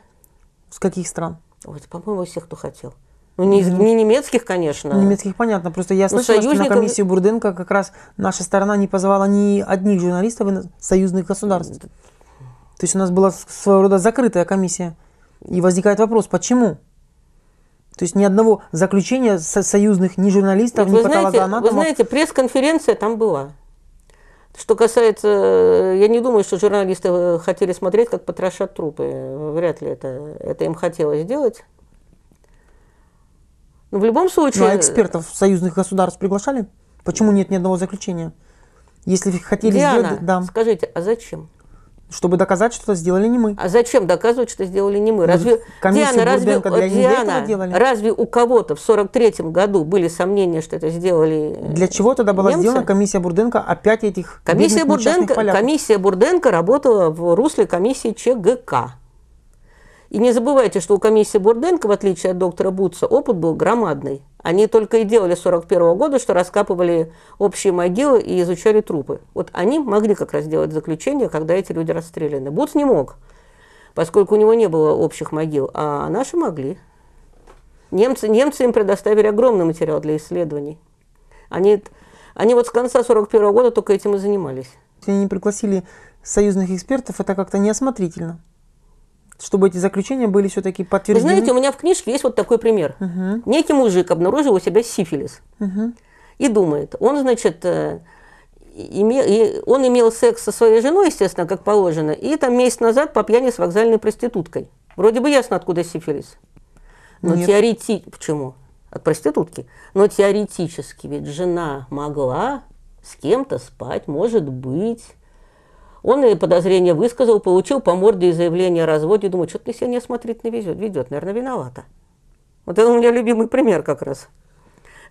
С каких стран? Ой, по-моему, всех, кто хотел. Ну, не, не немецких, конечно. Ну, немецких, понятно. Просто я ну, слышала, союзников... что на комиссию Бурденко как раз наша сторона не позвала ни одних журналистов из союзных государств. То есть у нас была своего рода закрытая комиссия. И возникает вопрос, почему? То есть ни одного заключения со союзных ни журналистов, Нет, ни патологоанатомов. Вы знаете, пресс-конференция там была. Что касается, э, я не думаю, что журналисты э, хотели смотреть, как потрошат трупы. Вряд ли это, это им хотелось сделать. Но ну, в любом случае... Ну, а экспертов союзных государств приглашали? Почему нет ни одного заключения? Если хотели Диана, сделать... Да. скажите, а зачем? чтобы доказать, что это сделали не мы. А зачем доказывать, что сделали не мы? Ну, разве, Комиссию Диана, разве, Диана разве у кого-то в 43-м году были сомнения, что это сделали Для чего тогда была немцы? сделана комиссия Бурденко опять этих комиссия Бурденко, Комиссия Бурденко работала в русле комиссии ЧГК. И не забывайте, что у комиссии Бурденко, в отличие от доктора Бутса, опыт был громадный. Они только и делали с 1941 года, что раскапывали общие могилы и изучали трупы. Вот они могли как раз делать заключение, когда эти люди расстреляны. Бутс не мог, поскольку у него не было общих могил, а наши могли. Немцы, немцы им предоставили огромный материал для исследований. Они, они вот с конца 1941 года только этим и занимались. Они не пригласили союзных экспертов, это как-то неосмотрительно чтобы эти заключения были все-таки подтверждены. Вы знаете, у меня в книжке есть вот такой пример. Угу. Некий мужик обнаружил у себя сифилис угу. и думает, он, значит, э, имел, он имел секс со своей женой, естественно, как положено, и там месяц назад по пьяни с вокзальной проституткой. Вроде бы ясно, откуда сифилис. Но теоретически... Почему? От проститутки. Но теоретически ведь жена могла с кем-то спать, может быть, он и подозрение высказал, получил по морде и заявление о разводе. Думаю, что-то ты себя не осмотрительно везет, ведет, наверное, виновата. Вот это у меня любимый пример как раз.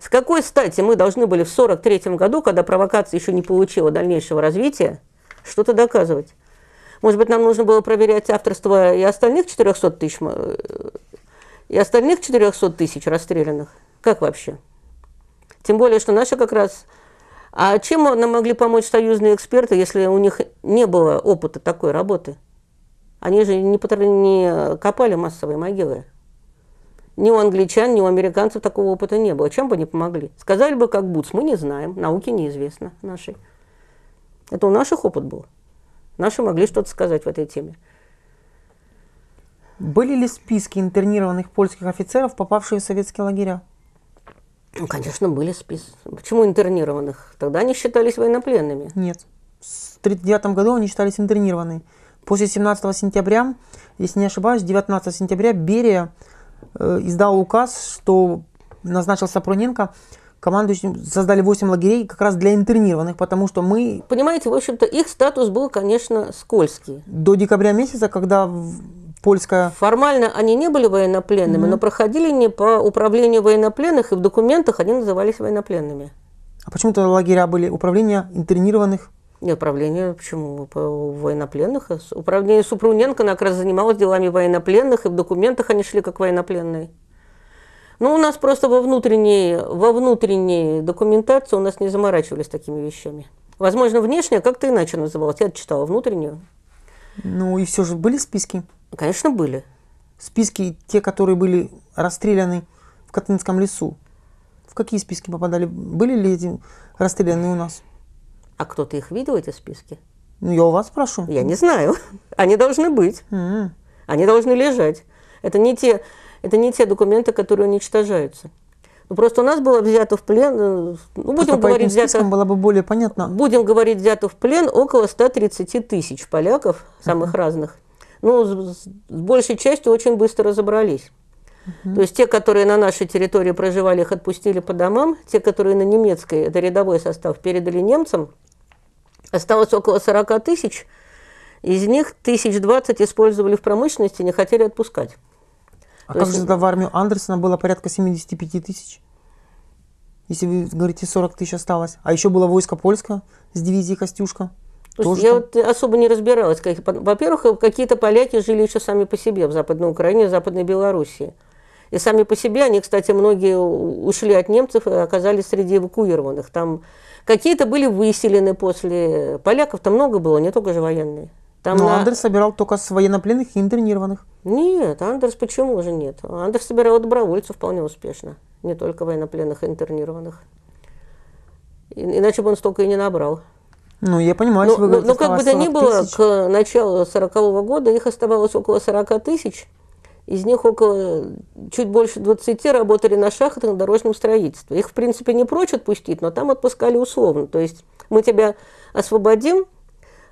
С какой стати мы должны были в 43-м году, когда провокация еще не получила дальнейшего развития, что-то доказывать? Может быть, нам нужно было проверять авторство и остальных 400 тысяч, э, и остальных 400 тысяч расстрелянных? Как вообще? Тем более, что наша как раз а чем нам могли помочь союзные эксперты, если у них не было опыта такой работы? Они же не, не копали массовые могилы. Ни у англичан, ни у американцев такого опыта не было. Чем бы они помогли? Сказали бы, как Буц, мы не знаем, науке неизвестно нашей. Это у наших опыт был. Наши могли что-то сказать в этой теме. Были ли списки интернированных польских офицеров, попавших в советские лагеря? Ну, конечно, были списки. Почему интернированных? Тогда они считались военнопленными. Нет. В 1939 году они считались интернированными. После 17 сентября, если не ошибаюсь, 19 сентября Берия э, издал указ, что назначил Сапроненко командующим, создали 8 лагерей как раз для интернированных, потому что мы... Понимаете, в общем-то, их статус был, конечно, скользкий. До декабря месяца, когда польская. Формально они не были военнопленными, mm-hmm. но проходили не по управлению военнопленных, и в документах они назывались военнопленными. А почему-то лагеря были управления интернированных? Не управление, почему? По военнопленных. Управление Супруненко, она как раз занималась делами военнопленных, и в документах они шли как военнопленные. Ну, у нас просто во внутренней, во внутренней документации у нас не заморачивались такими вещами. Возможно, внешняя как-то иначе называлась. Я читала внутреннюю. Ну, и все же были списки? Конечно, были. Списки те, которые были расстреляны в Катынском лесу. В какие списки попадали? Были ли эти расстреляны у нас? А кто-то их видел, эти списки? Ну, я у вас прошу. Я не знаю. Они должны быть. mm Они должны лежать. Это не, те, это не те документы, которые уничтожаются. Ну, просто у нас было взято в плен, э, ну, будем говорить, взято, было бы более понятно. Будем говорить, взято в плен около 130 тысяч поляков, самых uh-huh. разных ну, с, большей частью очень быстро разобрались. Угу. То есть те, которые на нашей территории проживали, их отпустили по домам, те, которые на немецкой, это рядовой состав, передали немцам. Осталось около 40 тысяч, из них тысяч двадцать использовали в промышленности, не хотели отпускать. А То как есть... же в армию Андерсона было порядка 75 тысяч? Если вы говорите, 40 тысяч осталось. А еще было войско польское с дивизией Костюшка. То есть я вот особо не разбиралась. Как... Во-первых, какие-то поляки жили еще сами по себе в Западной Украине, в Западной Белоруссии. И сами по себе они, кстати, многие ушли от немцев и оказались среди эвакуированных. Там какие-то были выселены после... Поляков-то много было, не только же военные. Там Но ну, на... Андерс собирал только с военнопленных и интернированных. Нет, Андерс почему же нет? Андерс собирал добровольцев вполне успешно. Не только военнопленных и интернированных. Иначе бы он столько и не набрал. Ну, я понимаю, но, но, но как бы то ни было, тысяч. к началу 40 -го года их оставалось около 40 тысяч. Из них около чуть больше 20 работали на шахтах на дорожном строительстве. Их, в принципе, не прочь отпустить, но там отпускали условно. То есть мы тебя освободим,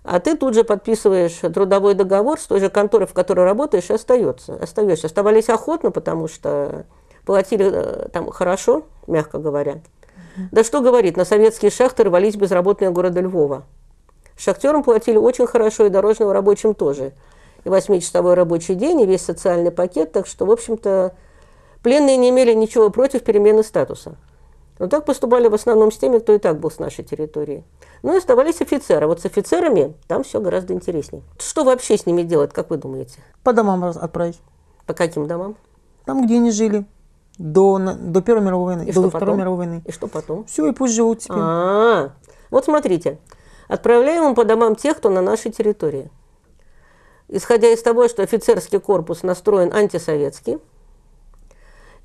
а ты тут же подписываешь трудовой договор с той же конторой, в которой работаешь, и остается, остаешься. Оставались охотно, потому что платили э, там хорошо, мягко говоря. Да что говорит, на советские шахты рвались безработные города Львова. Шахтерам платили очень хорошо и дорожным рабочим тоже. И восьмичасовой рабочий день, и весь социальный пакет, так что, в общем-то, пленные не имели ничего против перемены статуса. Но так поступали в основном с теми, кто и так был с нашей территории. Ну и оставались офицеры. Вот с офицерами там все гораздо интереснее. Что вообще с ними делать, как вы думаете? По домам отправить. По каким домам? Там, где они жили до, до Первой мировой войны, и до Второй потом? мировой войны. И что потом? Все, и пусть живут теперь. А-а-а. Вот смотрите, отправляем по домам тех, кто на нашей территории. Исходя из того, что офицерский корпус настроен антисоветский,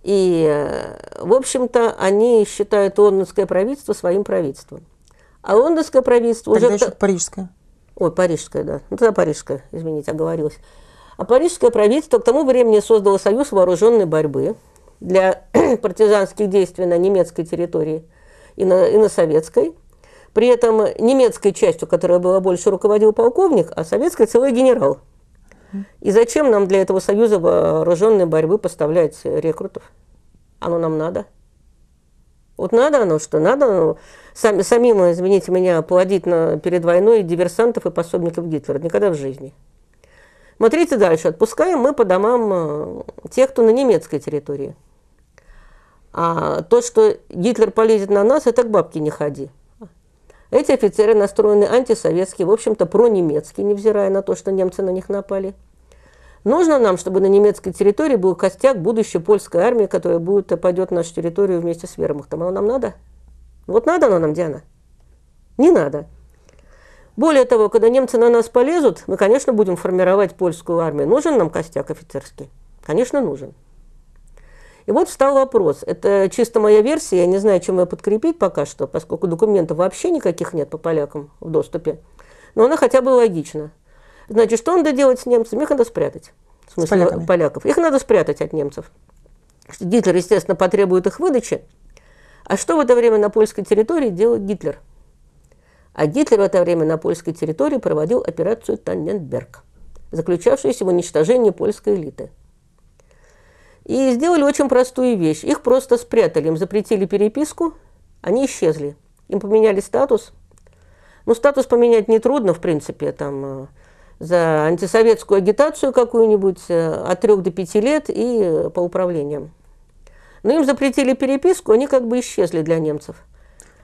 и, э, в общем-то, они считают лондонское правительство своим правительством. А лондонское правительство Тогда уже... еще парижское. Ой, парижское, да. Ну, тогда парижское, извините, оговорилась. А парижское правительство к тому времени создало союз вооруженной борьбы, для партизанских действий на немецкой территории и на, и на советской. При этом немецкой частью, которая была больше, руководил полковник, а советской целый генерал. И зачем нам для этого союза вооруженной борьбы поставлять рекрутов? Оно нам надо. Вот надо оно, что надо оно. Сам, самим, извините меня, плодить на, перед войной диверсантов и пособников Гитлера. Никогда в жизни. Смотрите дальше. Отпускаем мы по домам э, тех, кто на немецкой территории. А то, что Гитлер полезет на нас, это к бабке не ходи. Эти офицеры настроены антисоветские, в общем-то, пронемецкие, невзирая на то, что немцы на них напали. Нужно нам, чтобы на немецкой территории был костяк будущей польской армии, которая будет нападет нашу территорию вместе с вермахтом. Оно нам надо? Вот надо оно нам, Диана? Не надо. Более того, когда немцы на нас полезут, мы, конечно, будем формировать польскую армию. Нужен нам костяк офицерский? Конечно, нужен. И вот встал вопрос. Это чисто моя версия, я не знаю, чем ее подкрепить пока что, поскольку документов вообще никаких нет по полякам в доступе. Но она хотя бы логична. Значит, что надо делать с немцами? Их надо спрятать. В смысле, с поляками. поляков. Их надо спрятать от немцев. Гитлер, естественно, потребует их выдачи. А что в это время на польской территории делает Гитлер? А Гитлер в это время на польской территории проводил операцию Танненберг, заключавшуюся в уничтожении польской элиты – и сделали очень простую вещь. Их просто спрятали, им запретили переписку, они исчезли. Им поменяли статус. Ну, статус поменять нетрудно, в принципе, там э, за антисоветскую агитацию какую-нибудь э, от 3 до 5 лет и э, по управлениям. Но им запретили переписку, они как бы исчезли для немцев.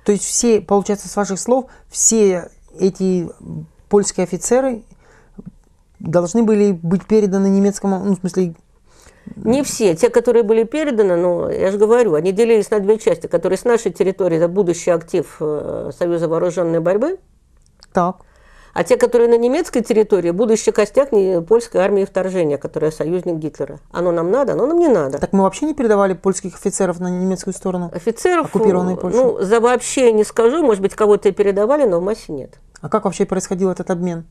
То есть все, получается, с ваших слов, все эти польские офицеры должны были быть переданы немецкому, ну, в смысле, не все. Те, которые были переданы, ну, я же говорю, они делились на две части, которые с нашей территории, это будущий актив э, Союза вооруженной борьбы. Так. А те, которые на немецкой территории, будущий костяк польской армии вторжения, которая союзник Гитлера. Оно нам надо, оно нам не надо. Так мы вообще не передавали польских офицеров на немецкую сторону? Офицеров, оккупированной э, Польши? ну, за вообще не скажу, может быть, кого-то и передавали, но в массе нет. А как вообще происходил этот обмен?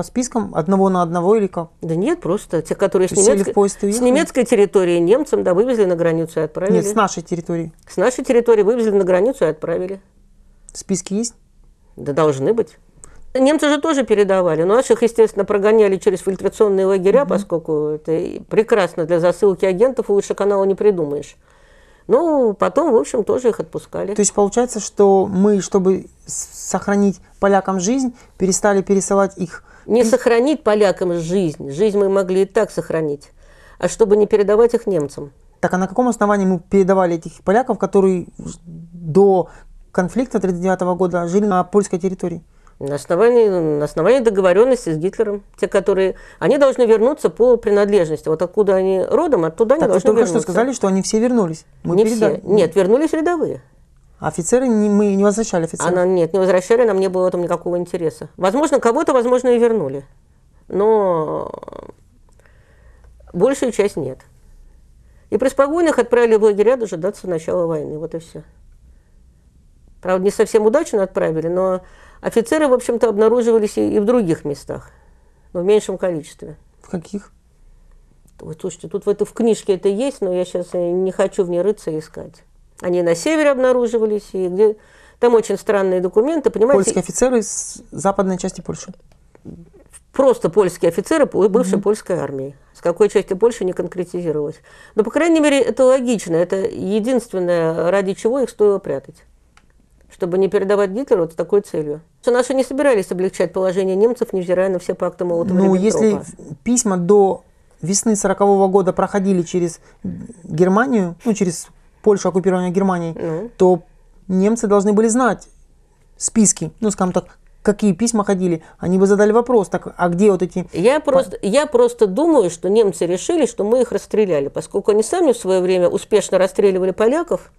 по спискам одного на одного или как? Да нет, просто те, которые с, немецкой, с немецкой территории немцам, да, вывезли на границу и отправили. Нет, с нашей территории. С нашей территории вывезли на границу и отправили. Списки есть? Да должны быть. Немцы же тоже передавали. Но ну, наших, естественно, прогоняли через фильтрационные лагеря, угу. поскольку это прекрасно для засылки агентов, лучше канала не придумаешь. Ну, потом, в общем, тоже их отпускали. То есть получается, что мы, чтобы сохранить полякам жизнь, перестали пересылать их не сохранить полякам жизнь. Жизнь мы могли и так сохранить. А чтобы не передавать их немцам. Так а на каком основании мы передавали этих поляков, которые до конфликта 1939 года жили на польской территории? На основании, на основании договоренности с Гитлером. Те, которые... Они должны вернуться по принадлежности. Вот откуда они родом, оттуда так они должны только вернуться. только что сказали, что они все вернулись. Мы не передали. все. Нет, вернулись рядовые. Офицеры не, мы не возвращали офицеров. Она, нет, не возвращали, нам не было там никакого интереса. Возможно, кого-то, возможно, и вернули. Но большую часть нет. И приспокойных отправили в лагеря дожидаться начала войны. Вот и все. Правда, не совсем удачно отправили, но офицеры, в общем-то, обнаруживались и в других местах, но в меньшем количестве. В каких? Ой, слушайте, тут в, это, в книжке это есть, но я сейчас э, не хочу в ней рыться и искать. Они на севере обнаруживались, и где... там очень странные документы, понимаете. Польские офицеры из западной части Польши. Просто польские офицеры бывшей mm-hmm. польской армии. С какой части Польши не конкретизировалось. Но, по крайней мере, это логично. Это единственное, ради чего их стоило прятать чтобы не передавать Гитлеру вот с такой целью. Что наши не собирались облегчать положение немцев, невзирая на все пакты молотова Ну, если письма до весны 40 -го года проходили через Германию, ну, через Польшу, оккупирование Германией, ну. то немцы должны были знать списки, ну, скажем так, какие письма ходили, они бы задали вопрос, так, а где вот эти... Я просто, я просто думаю, что немцы решили, что мы их расстреляли, поскольку они сами в свое время успешно расстреливали поляков,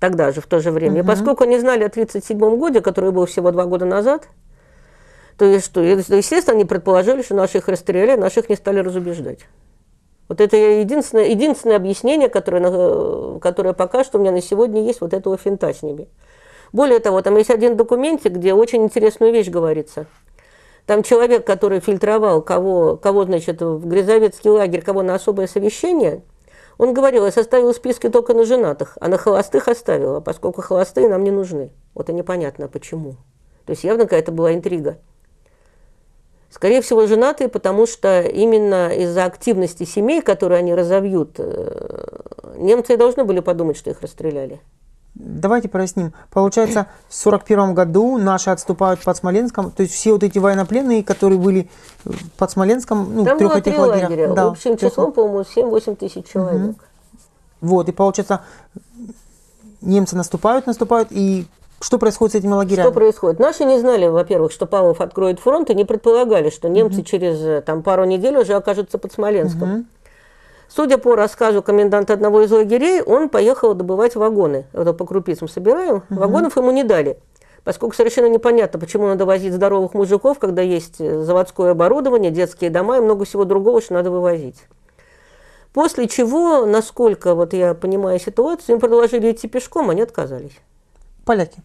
тогда же, в то же время, угу. и поскольку они знали о 1937 году, который был всего два года назад, то есть, что, естественно, они предположили, что наших расстреляли, а наших не стали разубеждать. Вот это единственное, единственное объяснение, которое, которое пока что у меня на сегодня есть, вот этого финта с ними. Более того, там есть один документик, где очень интересную вещь говорится. Там человек, который фильтровал, кого, кого значит, в Грязовецкий лагерь, кого на особое совещание, он говорил, я составил списки только на женатых, а на холостых оставила, поскольку холостые нам не нужны. Вот и непонятно почему. То есть явно какая-то была интрига. Скорее всего, женатые, потому что именно из-за активности семей, которые они разовьют, э, немцы должны были подумать, что их расстреляли. Давайте проясним. Получается, в 1941 году наши отступают под Смоленском, то есть все вот эти военнопленные, которые были э, под Смоленском, ну, Там трех было этих три лагеря. лагеря. Да, Общим трех... числом, по-моему, 7-8 тысяч человек. Угу. Вот, и получается, немцы наступают, наступают, и что происходит с этими лагерями? Что происходит? Наши не знали, во-первых, что Павлов откроет фронт, и не предполагали, что немцы угу. через э, там, пару недель уже окажутся под Смоленском. Угу. Судя по рассказу коменданта одного из лагерей, он поехал добывать вагоны. Это по крупицам собираем. Угу. Вагонов ему не дали. Поскольку совершенно непонятно, почему надо возить здоровых мужиков, когда есть э, заводское оборудование, детские дома и много всего другого, что надо вывозить. После чего, насколько вот я понимаю ситуацию, им предложили идти пешком, они отказались. Поляки.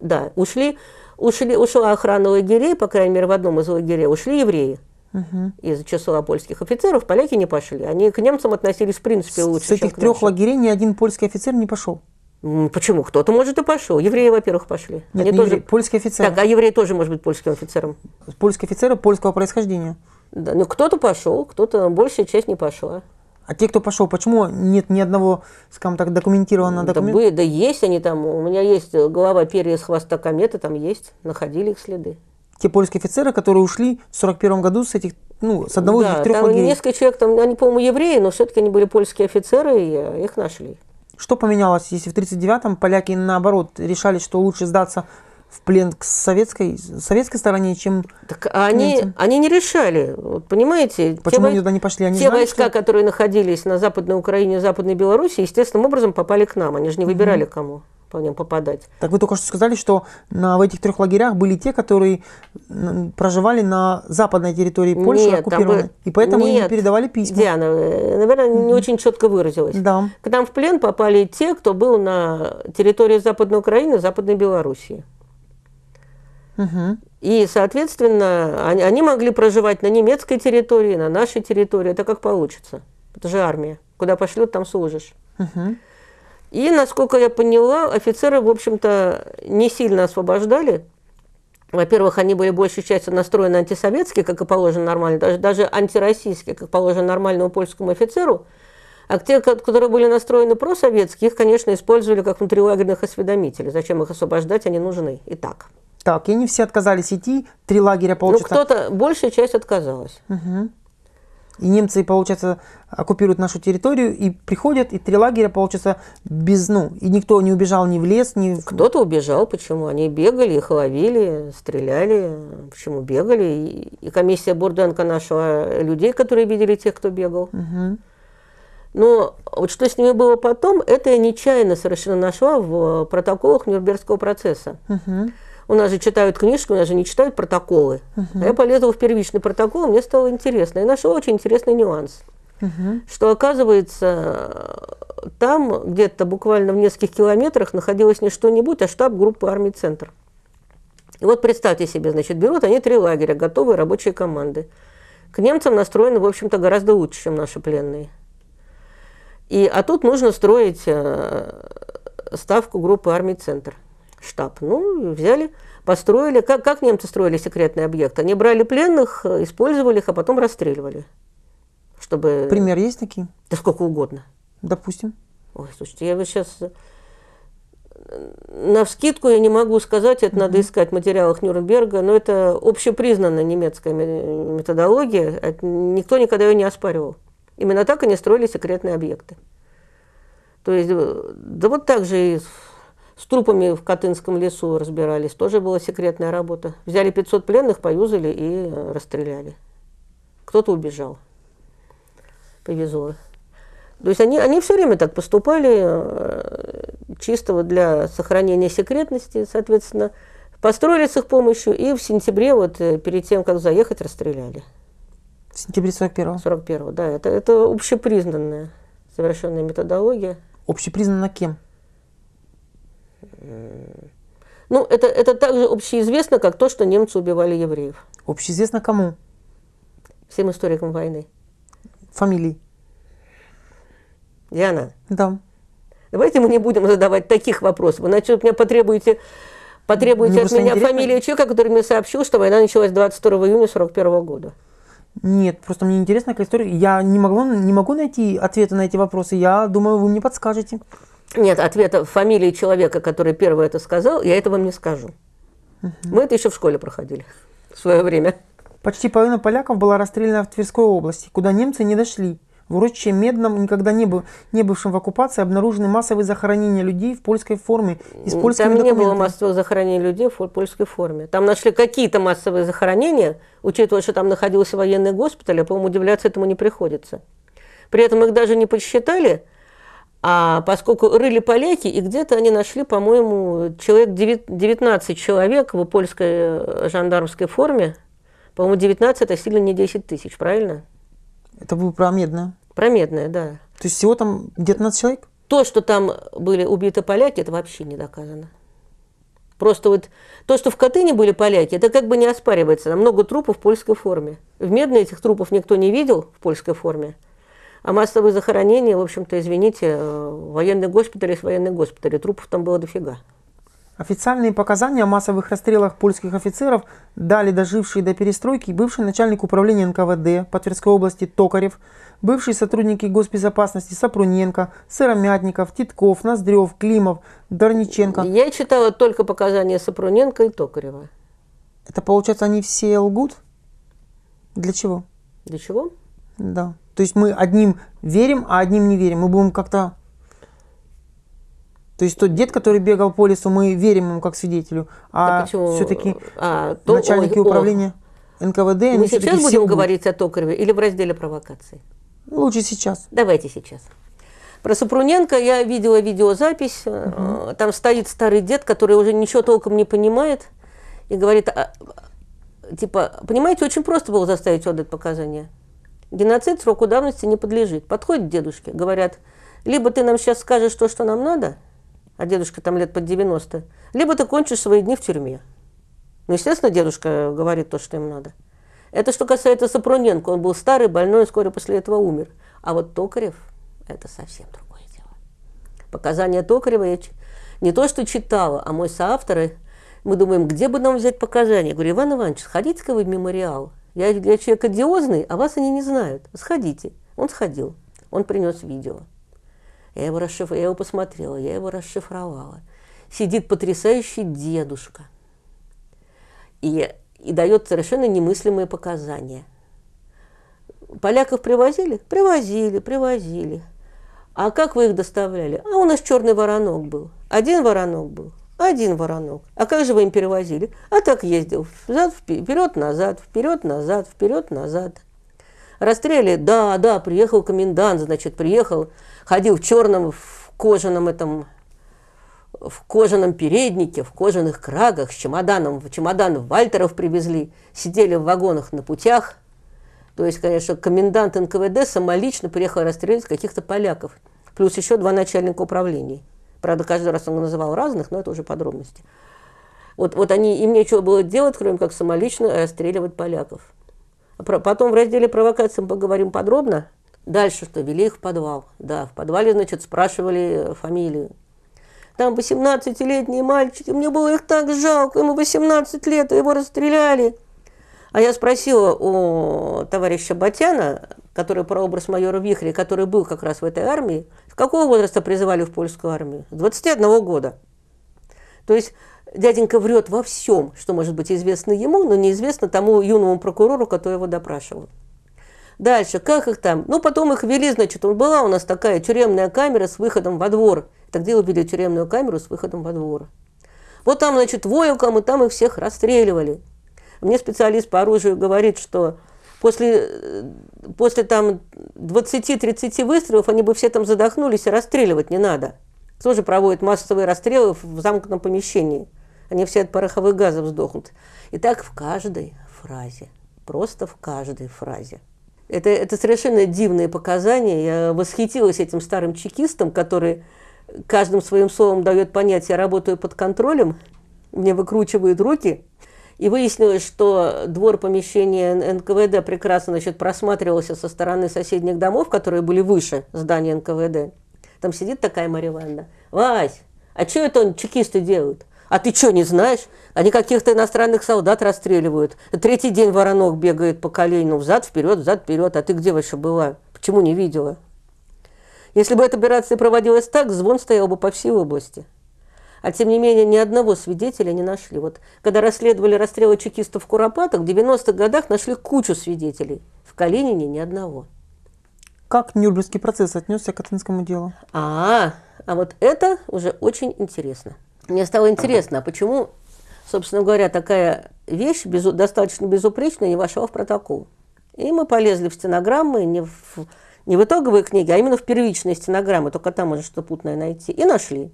Да, ушли, ушли, ушла охрана лагерей, по крайней мере, в одном из лагерей ушли евреи. Угу. Из числа польских офицеров поляки не пошли. Они к немцам относились в принципе лучше. С этих трех лагерей ни один польский офицер не пошел. Почему? Кто-то, может, и пошел. Евреи, во-первых, пошли. Нет, Они не тоже... евреи, польские офицеры. Так, а евреи тоже может быть польским офицером. Польский офицер, польского происхождения. Да, ну кто-то пошел, кто-то, большая часть не пошла. А те, кто пошел, почему нет ни одного, скажем так, документированного документа? Да, да есть они там, у меня есть голова перья с хвоста кометы, там есть, находили их следы. Те польские офицеры, которые ушли в 41 году с этих, ну, с одного да, из трех там лагерей. несколько человек, там, они, по-моему, евреи, но все-таки они были польские офицеры, и э, их нашли. Что поменялось, если в 39-м поляки, наоборот, решали, что лучше сдаться в плен к советской, советской стороне, чем Так они, они не решали, вот, понимаете? Почему те, они туда не пошли? Они те знали, войска, что... которые находились на Западной Украине, Западной Белоруссии естественным образом попали к нам. Они же не выбирали, угу. кому по ним попадать. Так вы только что сказали, что на, в этих трех лагерях были те, которые проживали на западной территории Польши, нет, оккупированной, бы... и поэтому нет, им передавали письма. Диана, э, наверное, mm не очень четко выразилась. Да. К нам в плен попали те, кто был на территории Западной Украины, Западной Белоруссии. Угу. И, соответственно, они, они могли проживать на немецкой территории, на нашей территории, это как получится. Это же армия. Куда пошлют, там служишь. Угу. И, насколько я поняла, офицеры, в общем-то, не сильно освобождали. Во-первых, они были большей частью настроены антисоветски, как и положено нормально, даже, даже антироссийски, как положено нормальному польскому офицеру. А те, которые были настроены просоветски, их, конечно, использовали как внутрилагерных осведомителей. Зачем их освобождать, они нужны и так так, и они все отказались идти, три лагеря ну, получится. Ну, кто-то, большая часть отказалась. Угу. И немцы, получается, оккупируют нашу территорию и приходят, и три лагеря, получается, без, ну, и никто не убежал ни в лес, ни Кто-то убежал, почему? Они бегали, их ловили, стреляли, почему бегали. И, и комиссия Бурденко нашла людей, которые видели тех, кто бегал. Угу. Но вот что с ними было потом, это я нечаянно совершенно нашла в протоколах Нюрнбергского процесса. Угу у нас же читают книжки, у нас же не читают протоколы. Uh-huh. я полезла в первичный протокол, мне стало интересно. Я нашла очень интересный нюанс. Uh-huh. Что оказывается, там где-то буквально в нескольких километрах находилось не что-нибудь, а штаб группы армий «Центр». И вот представьте себе, значит, берут они три лагеря, готовые рабочие команды. К немцам настроены, в общем-то, гораздо лучше, чем наши пленные. И, а тут нужно строить э, ставку группы армий «Центр» штаб. Ну, взяли, построили. Как, как немцы строили секретный объект? Они брали пленных, использовали их, а потом расстреливали. Чтобы... Пример есть такие? Да сколько угодно. Допустим. Ой, слушайте, я вот сейчас э, на вскидку я не могу сказать, это mm-hmm. надо искать в материалах Нюрнберга, но это общепризнанная немецкая методология, никто никогда ее не оспаривал. Именно так они строили секретные объекты. То есть, э, да вот так же и с трупами в Катынском лесу разбирались, тоже была секретная работа. Взяли 500 пленных, поюзали и э, расстреляли. Кто-то убежал. Повезло. То есть они, они все время так поступали, э, чисто вот для сохранения секретности, соответственно, построили с их помощью, и в сентябре, вот э, перед тем, как заехать, расстреляли. В сентябре 41-го? 41-го, да. Это, это общепризнанная совершенная методология. Общепризнана кем? Э, ну, это, это также общеизвестно, как то, что немцы убивали евреев. Общеизвестно кому? Всем историкам войны. Фамилии. Диана. Да. Давайте мы не будем задавать таких вопросов, иначе вы меня потребуете, потребуете ну, от меня фамилию человека, который мне сообщил, что война началась 22 июня 1941 года. Нет, просто мне интересна какая история. Я не могу, не могу найти ответы на эти вопросы. Я думаю, вы мне подскажете нет ответа фамилии человека, который первый это сказал, я это вам не скажу. Угу. Мы это еще в школе проходили в свое время. Почти половина поляков была расстреляна в Тверской области, куда немцы не дошли. В урочище Медном, никогда не, был, не бывшем в оккупации, обнаружены массовые захоронения людей в польской форме и с польскими Там документами. не было массовых захоронений людей в польской форме. Там нашли какие-то массовые захоронения, учитывая, что там находился военный госпиталь, а, по-моему, удивляться этому не приходится. При этом их даже не подсчитали – а поскольку рыли поляки, и где-то они нашли, по-моему, человек 9, 19 человек в польской э, жандармской форме. По-моему, 19 это сильно не 10 тысяч, правильно? Это было про Медное. Про Медное, да. То есть всего там где-то 19 человек? То, что там были убиты поляки, это вообще не доказано. Просто вот то, что в Катыни были поляки, это как бы не оспаривается. Там много трупов в польской форме. В Медной этих трупов никто не видел в польской форме. А массовые захоронения, в общем-то, извините, э, военные госпитали с военные госпитали, трупов там было дофига. Официальные показания о массовых расстрелах польских офицеров дали дожившие до перестройки бывший начальник управления НКВД по Тверской области Токарев, бывшие сотрудники госбезопасности Сапруненко, Сыромятников, Титков, Ноздрев, Климов, Дорниченко. Я читала только показания Сапруненко и Токарева. Это получается, они все лгут? Для чего? Для чего? Да. То есть мы одним верим, а одним не верим. Мы будем как-то... То есть тот дед, который бегал по лесу, мы верим ему как свидетелю, а да а все-таки а, то... начальники управления о. НКВД... Мы сейчас будем говорить о Токареве или в разделе провокации? Ну, лучше сейчас. Давайте сейчас. Про Супруненко я видела видеозапись. Угу. Там стоит старый дед, который уже ничего толком не понимает и говорит, а, типа, понимаете, очень просто было заставить отдать показания. Геноцид сроку давности не подлежит. Подходит дедушке, говорят, либо ты нам сейчас скажешь то, что нам надо, а дедушка там лет под 90, либо ты кончишь свои дни в тюрьме. Ну, естественно, дедушка говорит то, что им надо. Это что касается Сапроненко. Он был старый, больной, и вскоре после этого умер. А вот Токарев – это совсем другое дело. Показания Токарева я не то что читала, а мой соавторы, мы думаем, где бы нам взять показания? Я говорю, Иван Иванович, сходите-ка вы в мемориал – я, я человек одиозный, а вас они не знают. Сходите. Он сходил. Он принес видео. Я его, расшиф... я его посмотрела, я его расшифровала. Сидит потрясающий дедушка и, и дает совершенно немыслимые показания. Поляков привозили? Привозили, привозили. А как вы их доставляли? А у нас черный воронок был. Один воронок был. Один воронок. А как же вы им перевозили? А так ездил. Взад, вперед, назад, вперед, назад, вперед, назад. Расстреляли? Да, да, приехал комендант, значит, приехал, ходил в черном, в кожаном этом, в кожаном переднике, в кожаных крагах, с чемоданом, в чемодан Вальтеров привезли, сидели в вагонах на путях. То есть, конечно, комендант НКВД самолично приехал расстрелять каких-то поляков, плюс еще два начальника управлений. Правда, каждый раз он называл разных, но это уже подробности. Вот, вот они, им нечего было делать, кроме как самолично расстреливать э, поляков. А потом в разделе провокации мы поговорим подробно. Дальше что? Вели их в подвал. Да, в подвале, значит, спрашивали э, фамилию. Там 18 летний мальчик, и мне было их так жалко, ему 18 лет, а его расстреляли. А я спросила у товарища Батяна, который про образ майора Вихри, который был как раз в этой армии, Какого возраста призывали в польскую армию? 21 года. То есть дяденька врет во всем, что может быть известно ему, но неизвестно тому юному прокурору, который его допрашивал. Дальше, как их там? Ну, потом их вели, значит, была у нас такая тюремная камера с выходом во двор. Тогда убили тюремную камеру с выходом во двор. Вот там, значит, воякам, и там их всех расстреливали. Мне специалист по оружию говорит, что после, э, после там 20-30 выстрелов они бы все там задохнулись, и расстреливать не надо. Тоже проводят массовые расстрелы в замкнутом помещении. Они все от пороховых газов сдохнут. И так в каждой фразе. Просто в каждой фразе. Это, это совершенно дивные показания. Я восхитилась этим старым чекистом, который каждым своим словом дает понять, я работаю под контролем, мне выкручивают руки – и выяснилось, что двор помещения НКВД прекрасно значит, просматривался со стороны соседних домов, которые были выше здания НКВД. Там сидит такая Мария Ивановна. Вась, а что это он, чекисты делают? А ты что, не знаешь? Они каких-то иностранных солдат расстреливают. Третий день воронок бегает по колену взад, вперед, взад, вперед. А ты где вообще была? Почему не видела? Если бы эта операция проводилась так, звон стоял бы по всей области. А тем не менее, ни одного свидетеля не нашли. Вот когда расследовали расстрелы чекистов в Куропатах, в 90-х годах нашли кучу свидетелей. В Калинине ни одного. Как Нюрнбергский процесс отнесся к Катынскому делу? А, а вот это уже очень интересно. Мне стало интересно, а почему, собственно говоря, такая вещь без, достаточно безупречная не вошла в протокол? И мы полезли в стенограммы, не в, не в итоговые книги, а именно в первичные стенограммы, только там можно что-то путное найти. И нашли.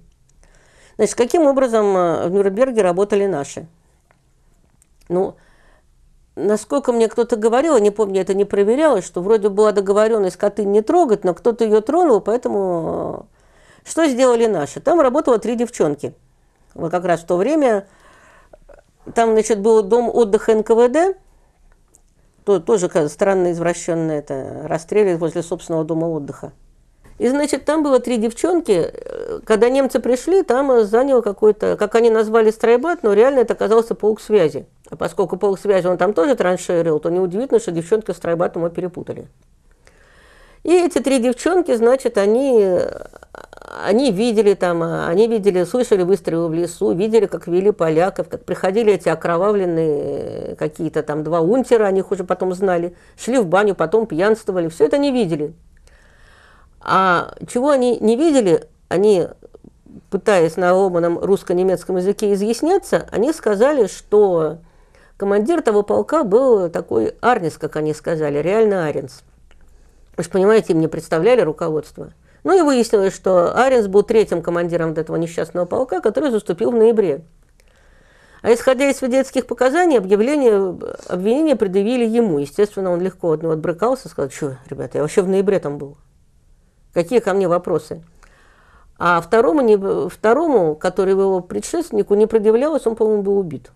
Значит, каким образом э, в Нюрнберге работали наши? Ну, насколько мне кто-то говорил, не помню, это не проверялось, что вроде была договоренность коты не трогать, но кто-то ее тронул, поэтому э, что сделали наши? Там работало три девчонки. Вот как раз в то время там, значит, был дом отдыха НКВД, то, тоже странно извращенно это, расстреливают возле собственного дома отдыха. И, значит, там было три девчонки. Э, когда немцы пришли, там э, заняло какой-то, как они назвали, стройбат, но реально это оказался полк связи. А поскольку полк связи он там тоже траншерил, то неудивительно, что девчонки с стройбатом его перепутали. И эти три девчонки, значит, они, э, они видели там, они видели, слышали выстрелы в лесу, видели, как вели поляков, как приходили эти окровавленные какие-то там два унтера, они их уже потом знали, шли в баню, потом пьянствовали. Все это не видели. А чего они не видели, они, пытаясь на ломаном русско-немецком языке изъясняться, они сказали, что командир того полка был такой Арнис, как они сказали, реально Аренс. Вы же понимаете, им не представляли руководство. Ну и выяснилось, что Аренс был третьим командиром вот этого несчастного полка, который заступил в ноябре. А исходя из свидетельских показаний, объявление, обвинение предъявили ему. Естественно, он легко от него отбрыкался, сказал, что, ребята, я вообще в ноябре там был какие ко мне вопросы. А второму, не, второму, который его предшественнику, не предъявлялось, он, по-моему, был убит.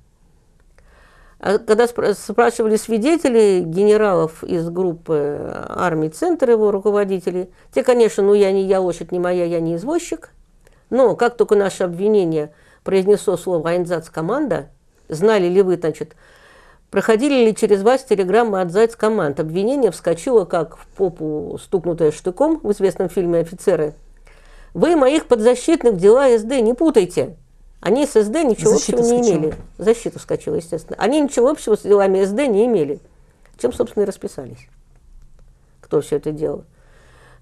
А когда спрашивали свидетелей, генералов из группы э, армии «Центр», его руководителей, те, конечно, ну я не я лошадь, не моя, я не извозчик, но как только наше обвинение произнесло слово «Айнзац команда», знали ли вы, значит, Проходили ли через вас телеграммы от зайц команд? Обвинение вскочило, как в попу, стукнутое штыком в известном фильме «Офицеры». Вы моих подзащитных дела СД не путайте. Они с СД ничего Защита общего не имели. Защита вскочила, естественно. Они ничего общего с делами СД не имели. Чем, собственно, и расписались. Кто все это делал.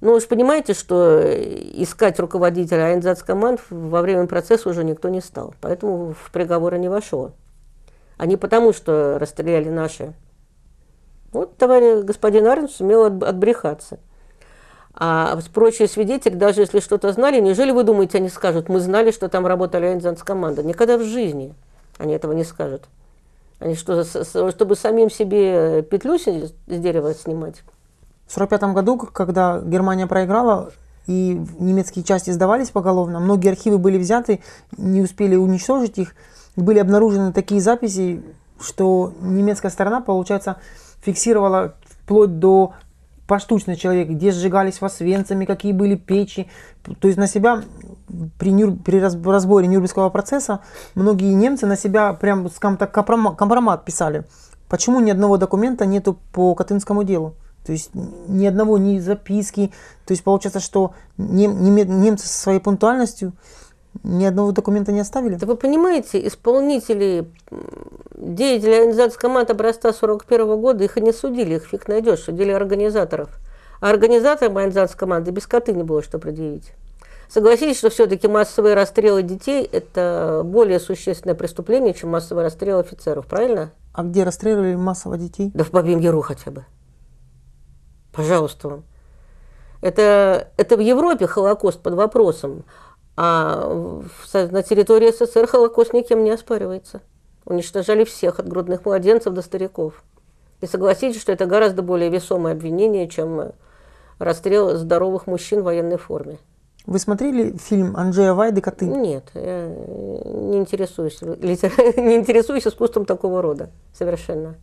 Ну, вы же понимаете, что искать руководителя организации команд во время процесса уже никто не стал. Поэтому в приговоры не вошло а не потому, что расстреляли наши. Вот товарищ господин Арн сумел отбрехаться. А прочие свидетели, даже если что-то знали, неужели вы думаете, они скажут, мы знали, что там работали Айнзанс команда? Никогда в жизни они этого не скажут. Они что, чтобы самим себе э, петлю с дерева снимать? В 1945 году, когда Германия проиграла, и немецкие части сдавались поголовно, многие архивы были взяты, не успели уничтожить их, были обнаружены такие записи, что немецкая сторона, получается, фиксировала вплоть до поштучно человек, где сжигались восвенцами, какие были печи. То есть на себя при, Нюр... при разборе Нюрнбергского процесса многие немцы на себя прям, скажем так, компромат писали. Почему ни одного документа нету по Катынскому делу? То есть ни одного, ни записки. То есть получается, что нем, немцы со своей пунктуальностью ни одного документа не оставили? Да вы понимаете, исполнители, деятели организации команд образца 41 года, их и не судили, их фиг найдешь, судили организаторов. А организаторам организации команды без коты не было что предъявить. Согласитесь, что все-таки массовые расстрелы детей – это более существенное преступление, чем массовые расстрелы офицеров, правильно? А где расстреливали массово детей? Да в Бабьем Яру хотя бы. Пожалуйста вам. Это, это в Европе Холокост под вопросом. А на территории СССР Холокост никем не оспаривается. Уничтожали всех, от грудных младенцев до стариков. И согласитесь, что это гораздо более весомое обвинение, чем э, расстрел здоровых мужчин в военной форме. Вы смотрели фильм Анджея Вайды «Коты»? Нет, я не интересуюсь, литер... не интересуюсь искусством такого рода совершенно.